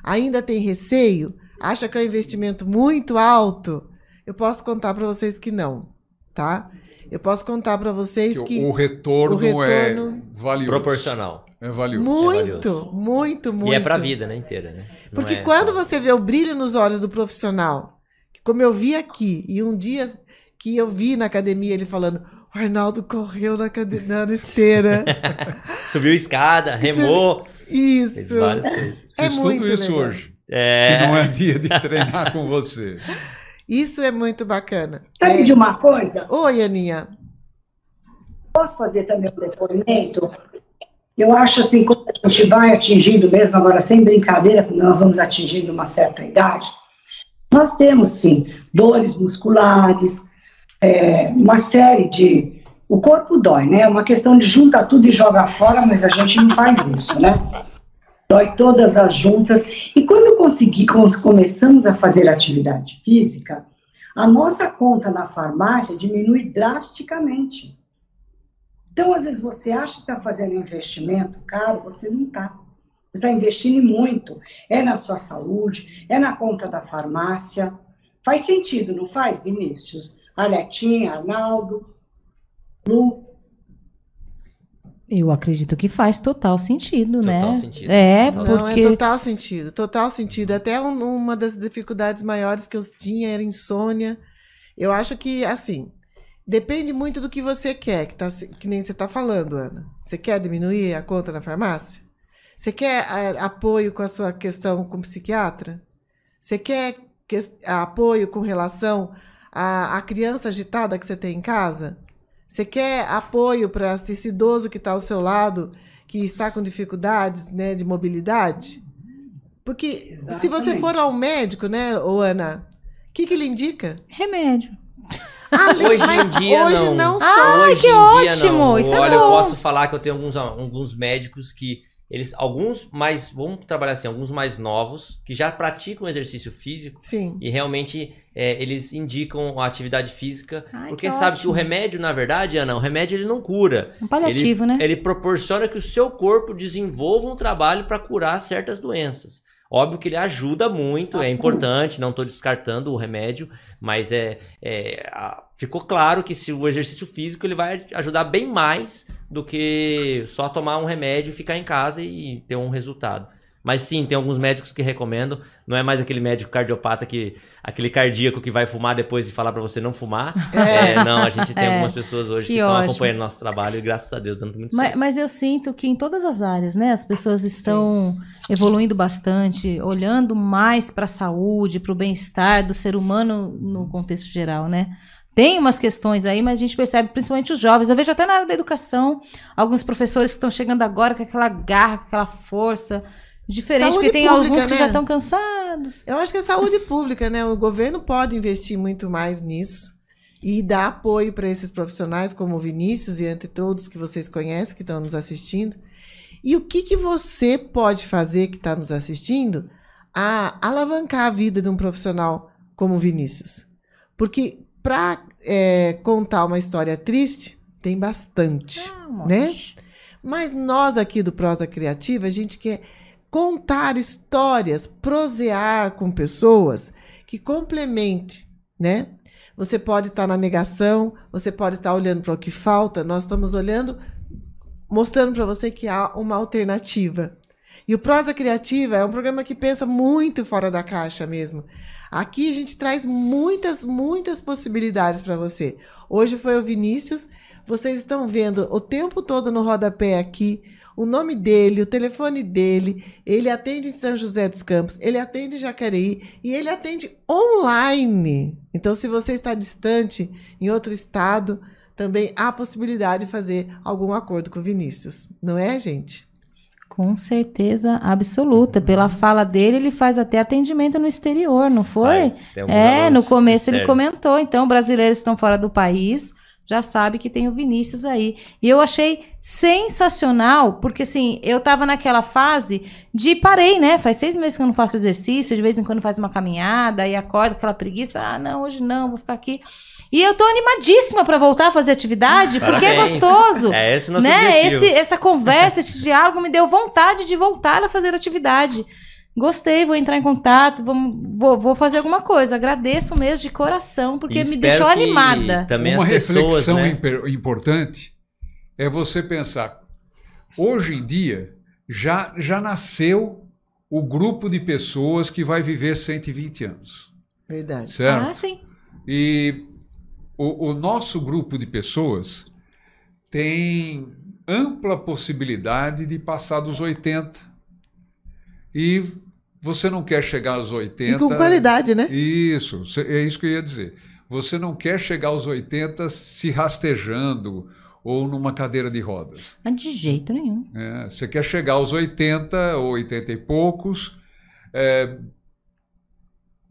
ainda tem receio, acha que é um investimento muito alto, eu posso contar para vocês que não, tá? Eu posso contar para vocês que, que o, retorno o, retorno é valioso. proporcional. É valioso. Muito, é valioso. muito, muito. E é para a vida, né, inteira, né? Porque é... quando você vê o brilho nos olhos do profissional, como eu vi aqui e um dia que eu vi na academia ele falando, o Arnaldo correu na, cade... na esteira. Subiu escada, remou. Isso. Fez várias coisas. É Fiz muito tudo isso legal. hoje. É... Que não é dia de treinar com você. Isso é muito bacana. Sabe é. de uma coisa? Oi, Aninha. Posso fazer também um depoimento? Eu acho assim, quando a gente vai atingindo mesmo, agora sem brincadeira, quando nós vamos atingindo uma certa idade, nós temos sim dores musculares, é, uma série de. O corpo dói, né? É uma questão de juntar tudo e jogar fora, mas a gente não faz isso, né? dói todas as juntas. E quando consegui, começamos a fazer atividade física, a nossa conta na farmácia diminui drasticamente. Então, às vezes, você acha que está fazendo um investimento caro, você não está. Você está investindo muito. É na sua saúde, é na conta da farmácia. Faz sentido, não faz, Vinícius? Aletinha, Arnaldo, Lu, eu acredito que faz total sentido, né? total né? Sentido. É, total porque... Não, é total sentido, total sentido. Até um, uma das dificuldades maiores que eu tinha era insônia. Eu acho que, assim, depende muito do que você quer, que, tá, que nem você está falando, Ana. Você quer diminuir a conta na farmácia? Você quer a, apoio com a sua questão com psiquiatra? Você quer que, a, apoio com relação à criança agitada que você tem em casa? Você quer apoio para esse idoso que está ao seu lado, que está com dificuldades né, de mobilidade? Porque Exatamente. se você for ao médico, né, Ana, o que, que ele indica? Remédio. Ah, hoje em dia hoje não. Ah, não só. Ah, hoje que ótimo! Não. Isso é Olha, é eu posso falar que eu tenho alguns, alguns médicos que eles alguns mais vamos trabalhar assim alguns mais novos que já praticam exercício físico Sim. e realmente é, eles indicam a atividade física Ai, porque que sabe ótimo. que o remédio na verdade Ana o remédio ele não cura um paliativo ele, né ele proporciona que o seu corpo desenvolva um trabalho para curar certas doenças Óbvio que ele ajuda muito, ah, é importante, não estou descartando o remédio, mas é, é a, ficou claro que se o exercício físico ele vai ajudar bem mais do que só tomar um remédio, e ficar em casa e ter um resultado. Mas sim, tem alguns médicos que recomendam. Não é mais aquele médico cardiopata que aquele cardíaco que vai fumar depois e falar para você não fumar. É. É, não, a gente tem é. algumas pessoas hoje que, que estão acompanhando nosso trabalho e graças a Deus dando muito mas, certo. Mas eu sinto que em todas as áreas, né, as pessoas estão sim. evoluindo bastante, olhando mais para a saúde, para o bem-estar do ser humano no contexto geral, né? Tem umas questões aí, mas a gente percebe principalmente os jovens. Eu vejo até na área da educação, alguns professores que estão chegando agora com aquela garra, com aquela força. Diferente, saúde porque tem pública, alguns que né? já estão cansados. Eu acho que é saúde pública, né? O governo pode investir muito mais nisso e dar apoio para esses profissionais, como o Vinícius e entre todos que vocês conhecem, que estão nos assistindo. E o que, que você pode fazer que está nos assistindo a alavancar a vida de um profissional como o Vinícius? Porque para é, contar uma história triste, tem bastante, Não, ah, né? Mas... mas nós aqui do Prosa Criativa, a gente quer contar histórias, prosear com pessoas que complemente, né? Você pode estar tá na negação, você pode estar tá olhando para o que falta, nós estamos olhando mostrando para você que há uma alternativa. E o Prosa Criativa é um programa que pensa muito fora da caixa mesmo. Aqui a gente traz muitas, muitas possibilidades para você. Hoje foi o Vinícius. Vocês estão vendo o tempo todo no rodapé aqui o nome dele, o telefone dele. Ele atende em São José dos Campos, ele atende em Jacareí e ele atende online. Então, se você está distante, em outro estado, também há possibilidade de fazer algum acordo com o Vinícius. Não é, gente? Com certeza absoluta. Pela fala dele, ele faz até atendimento no exterior, não foi? Faz, é, no começo mistérios. ele comentou. Então, brasileiros estão fora do país, já sabe que tem o Vinícius aí. E eu achei sensacional, porque assim, eu tava naquela fase de parei, né? Faz seis meses que eu não faço exercício, de vez em quando faz uma caminhada e acordo com aquela preguiça. Ah, não, hoje não, vou ficar aqui. E eu tô animadíssima para voltar a fazer atividade, Parabéns. porque é gostoso. É esse nosso né? Esse, essa conversa, esse diálogo me deu vontade de voltar a fazer atividade. Gostei, vou entrar em contato, vamos, vou, vou fazer alguma coisa. Agradeço mesmo de coração, porque me deixou animada. Também Uma pessoas, reflexão né? importante é você pensar. Hoje em dia, já, já nasceu o grupo de pessoas que vai viver 120 anos. Verdade. Certo? Ah, sim. E o, o nosso grupo de pessoas tem ampla possibilidade de passar dos 80 e você não quer chegar aos 80. E com qualidade, né? Isso, é isso que eu ia dizer. Você não quer chegar aos 80 se rastejando ou numa cadeira de rodas. Mas de jeito nenhum. É, você quer chegar aos 80 ou 80 e poucos, é,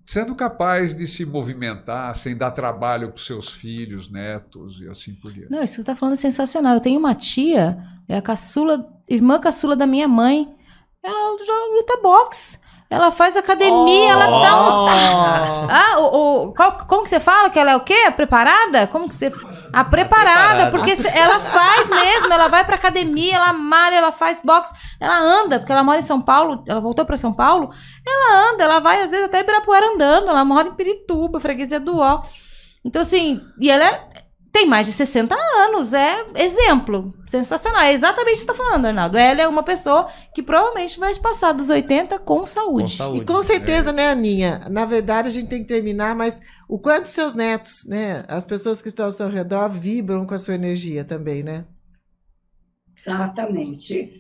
sendo capaz de se movimentar, sem dar trabalho para os seus filhos, netos e assim por diante. Não, isso que você está falando é sensacional. Eu tenho uma tia, é a caçula, irmã caçula da minha mãe. Ela já luta boxe. Ela faz academia, oh. ela dá um. Oh. Ah, o, o, qual, como que você fala que ela é o quê? A preparada? Como que você. A preparada, a preparada. porque ela faz mesmo, ela vai pra academia, ela malha, ela faz boxe, ela anda, porque ela mora em São Paulo, ela voltou pra São Paulo, ela anda, ela vai às vezes até Ibirapuera andando, ela mora em Pirituba, freguesia do UOL. Então, assim, e ela é, tem mais de 60 anos, é exemplo, sensacional. É exatamente o que você está falando, Arnaldo. Ela é uma pessoa que provavelmente vai passar dos 80 com saúde. Com saúde. E com certeza, é. né, Aninha? Na verdade, a gente tem que terminar, mas o quanto seus netos, né, as pessoas que estão ao seu redor, vibram com a sua energia também, né? Exatamente.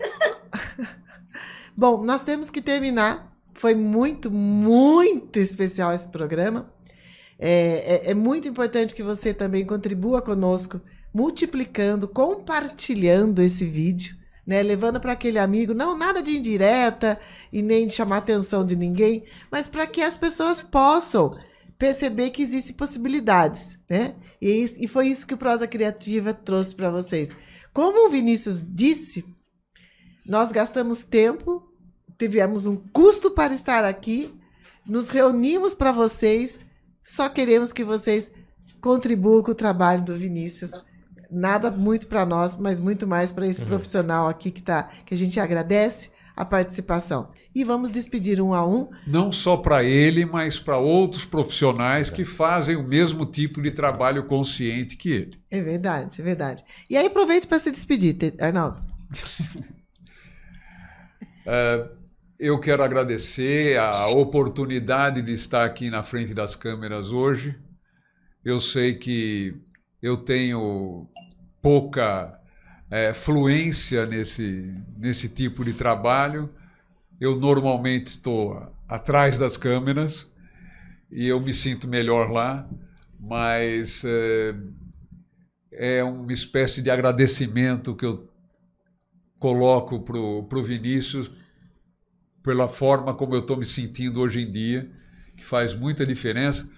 Bom, nós temos que terminar. Foi muito, muito especial esse programa. É, é, é muito importante que você também contribua conosco, multiplicando, compartilhando esse vídeo. Né, levando para aquele amigo, não nada de indireta e nem de chamar atenção de ninguém, mas para que as pessoas possam perceber que existem possibilidades, né? E, é e foi isso que o Prosa Criativa trouxe para vocês. Como o Vinícius disse, nós gastamos tempo, tivemos um custo para estar aqui, nos reunimos para vocês só queremos que vocês contribuam com o trabalho do Vinícius. Nada muito para nós, mas muito mais para esse uhum. profissional aqui que tá, que a gente agradece a participação. E vamos despedir um a um. Não só para ele, mas para outros profissionais que é. fazem o mesmo tipo de trabalho consciente que ele. É verdade, é verdade. E aí aproveite para se despedir, Arnaldo. uh, Eu quero agradecer a oportunidade de estar aqui na frente das câmeras hoje. Eu sei que eu tenho pouca é, fluência nesse, nesse tipo de trabalho. Eu normalmente estou atrás das câmeras e eu me sinto melhor lá, mas é, é uma espécie de agradecimento que eu coloco para o Vinícius pela forma como eu estou me sentindo hoje em dia, que faz muita diferença.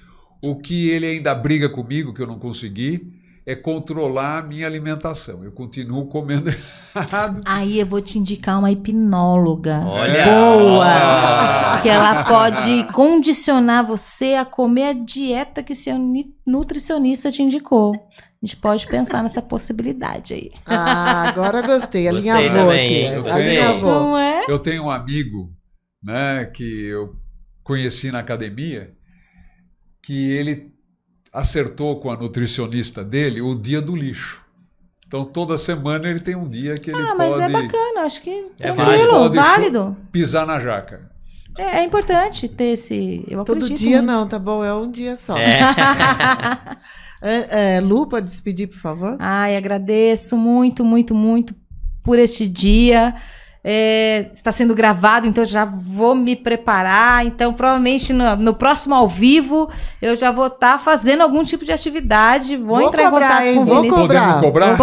O que ele ainda briga comigo, que eu não consegui, é controlar a minha alimentação. Eu continuo comendo errado. Aí eu vou te indicar uma hipnóloga Olha. boa, que ela pode condicionar você a comer a dieta que seu nutricionista te indicou. A gente pode pensar nessa possibilidade aí. Ah, agora gostei. A gostei linha aqui. Eu, eu tenho, Não é? eu tenho um amigo né, que eu conheci na academia, que ele acertou com a nutricionista dele o dia do lixo. Então toda semana ele tem um dia que ele ah, pode. Ah, mas é bacana, acho que é tranquilo, válido. Pisar na jaca. É, é, importante ter esse. Eu Todo dia muito. não, tá bom? É um dia só. É. é, é, Lu, pode despedir, por favor? Ai, agradeço muito, muito, muito por este dia. É, está sendo gravado, então já vou me preparar. Então, provavelmente no, no próximo ao vivo eu já vou estar tá fazendo algum tipo de atividade. Vou, vou entrar cobrar, em contato hein? com o Vinícius. Podemos cobrar? Pode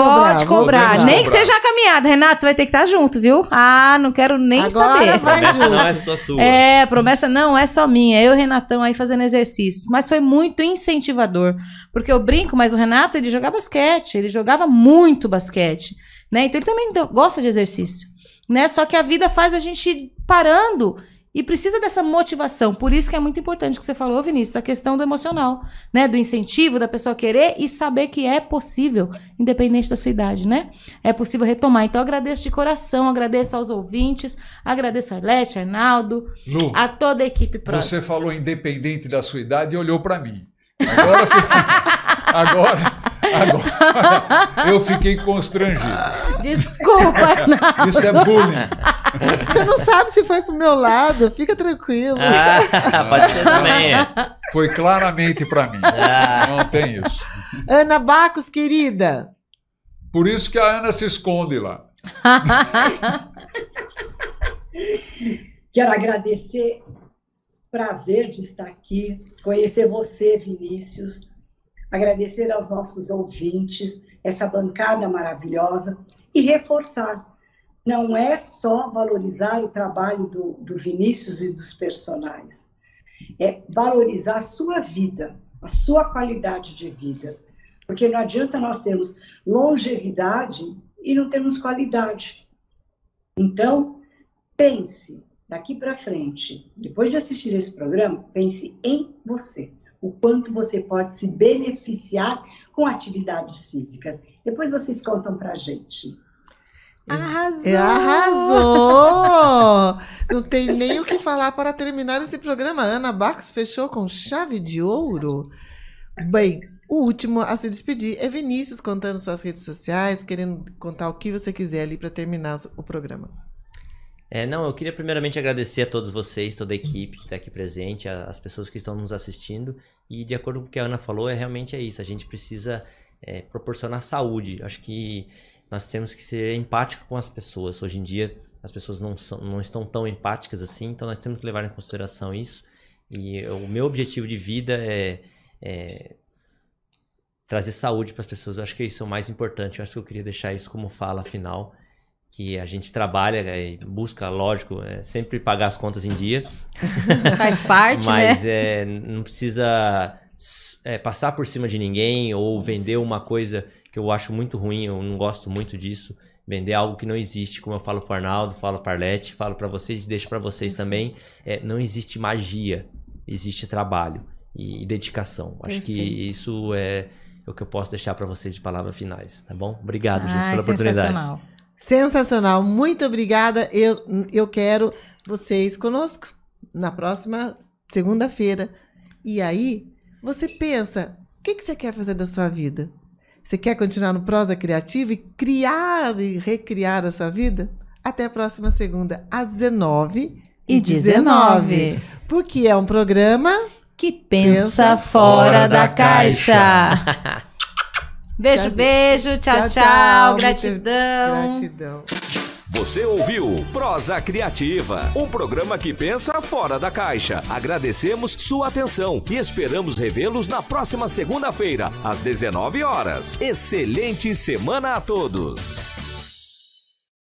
cobrar. nem cobrar. que seja a caminhada, Renato, você vai ter que estar tá junto, viu? Ah, não quero nem Agora saber. Promessa junto. não é só sua. É, promessa não é só minha. Eu e o Renatão aí fazendo exercícios. Mas foi muito incentivador. Porque eu brinco, mas o Renato ele jogava basquete, ele jogava muito basquete. Né? Então ele também gosta de exercício né? Só que a vida faz a gente ir parando e precisa dessa motivação. Por isso que é muito importante o que você falou, Vinícius, a questão do emocional, né? Do incentivo, da pessoa querer e saber que é possível, independente da sua idade, né? É possível retomar. Então, agradeço de coração, agradeço aos ouvintes, agradeço a Arlete, Arnaldo, Lu, a toda a equipe próxima. Você falou independente da sua idade e olhou para mim. Agora, agora, agora eu fiquei constrangido. Desculpa. Arnaldo. Isso é bullying. Você não sabe se foi pro meu lado, fica tranquilo. Ah, pode ser também. Foi claramente para mim. Ah. Não tem isso. Ana Bacos, querida. Por isso que a Ana se esconde lá. Quero agradecer prazer de estar aqui, conhecer você, Vinícius, agradecer aos nossos ouvintes essa bancada maravilhosa e reforçar. Não é só valorizar o trabalho do, do Vinícius e dos personagens, é valorizar a sua vida, a sua qualidade de vida. Porque não adianta nós termos longevidade e não termos qualidade. Então, pense, daqui para frente, depois de assistir esse programa, pense em você. O quanto você pode se beneficiar com atividades físicas. Depois vocês contam para gente. Arrasou! É, arrasou! Não tem nem o que falar para terminar esse programa. Ana Barcos fechou com chave de ouro. Bem, o último a se despedir é Vinícius contando suas redes sociais, querendo contar o que você quiser ali para terminar o programa. É, não, eu queria primeiramente agradecer a todos vocês, toda a equipe que está aqui presente, a, as pessoas que estão nos assistindo. E de acordo com o que a Ana falou, é realmente é isso. A gente precisa é, proporcionar saúde. Acho que nós temos que ser empáticos com as pessoas. Hoje em dia as pessoas não, são, não estão tão empáticas assim, então nós temos que levar em consideração isso. E o meu objetivo de vida é, é trazer saúde para as pessoas. Eu acho que isso é o mais importante. Eu acho que eu queria deixar isso como fala final que a gente trabalha, e é, busca, lógico, é, sempre pagar as contas em dia. Faz parte, né? Mas né? é, não precisa é, passar por cima de ninguém ou vender uma coisa que eu acho muito ruim, eu não gosto muito disso. Vender algo que não existe, como eu falo para Arnaldo, falo para Arlete, falo para vocês, deixo para vocês também. É, não existe magia, existe trabalho e, e dedicação. Acho Perfeito. que isso é o que eu posso deixar para vocês de palavras finais, tá bom? Obrigado, ah, gente, pela oportunidade. Sensacional. Muito obrigada. Eu, eu quero vocês conosco na próxima segunda-feira. E aí, você pensa, o que, que você quer fazer da sua vida? Você quer continuar no Prosa Criativa e criar e recriar a sua vida? Até a próxima segunda, às 19 e 19. Porque é um programa que pensa, pensa fora, fora da, caixa. caixa. Beijo, beijo. Tchau, tchau. tchau, tchau. Gratidão. Gratidão. Você ouviu Prosa Criativa, um programa que pensa fora da caixa. Agradecemos sua atenção e esperamos revê-los na próxima segunda-feira, às 19 horas. Excelente semana a todos.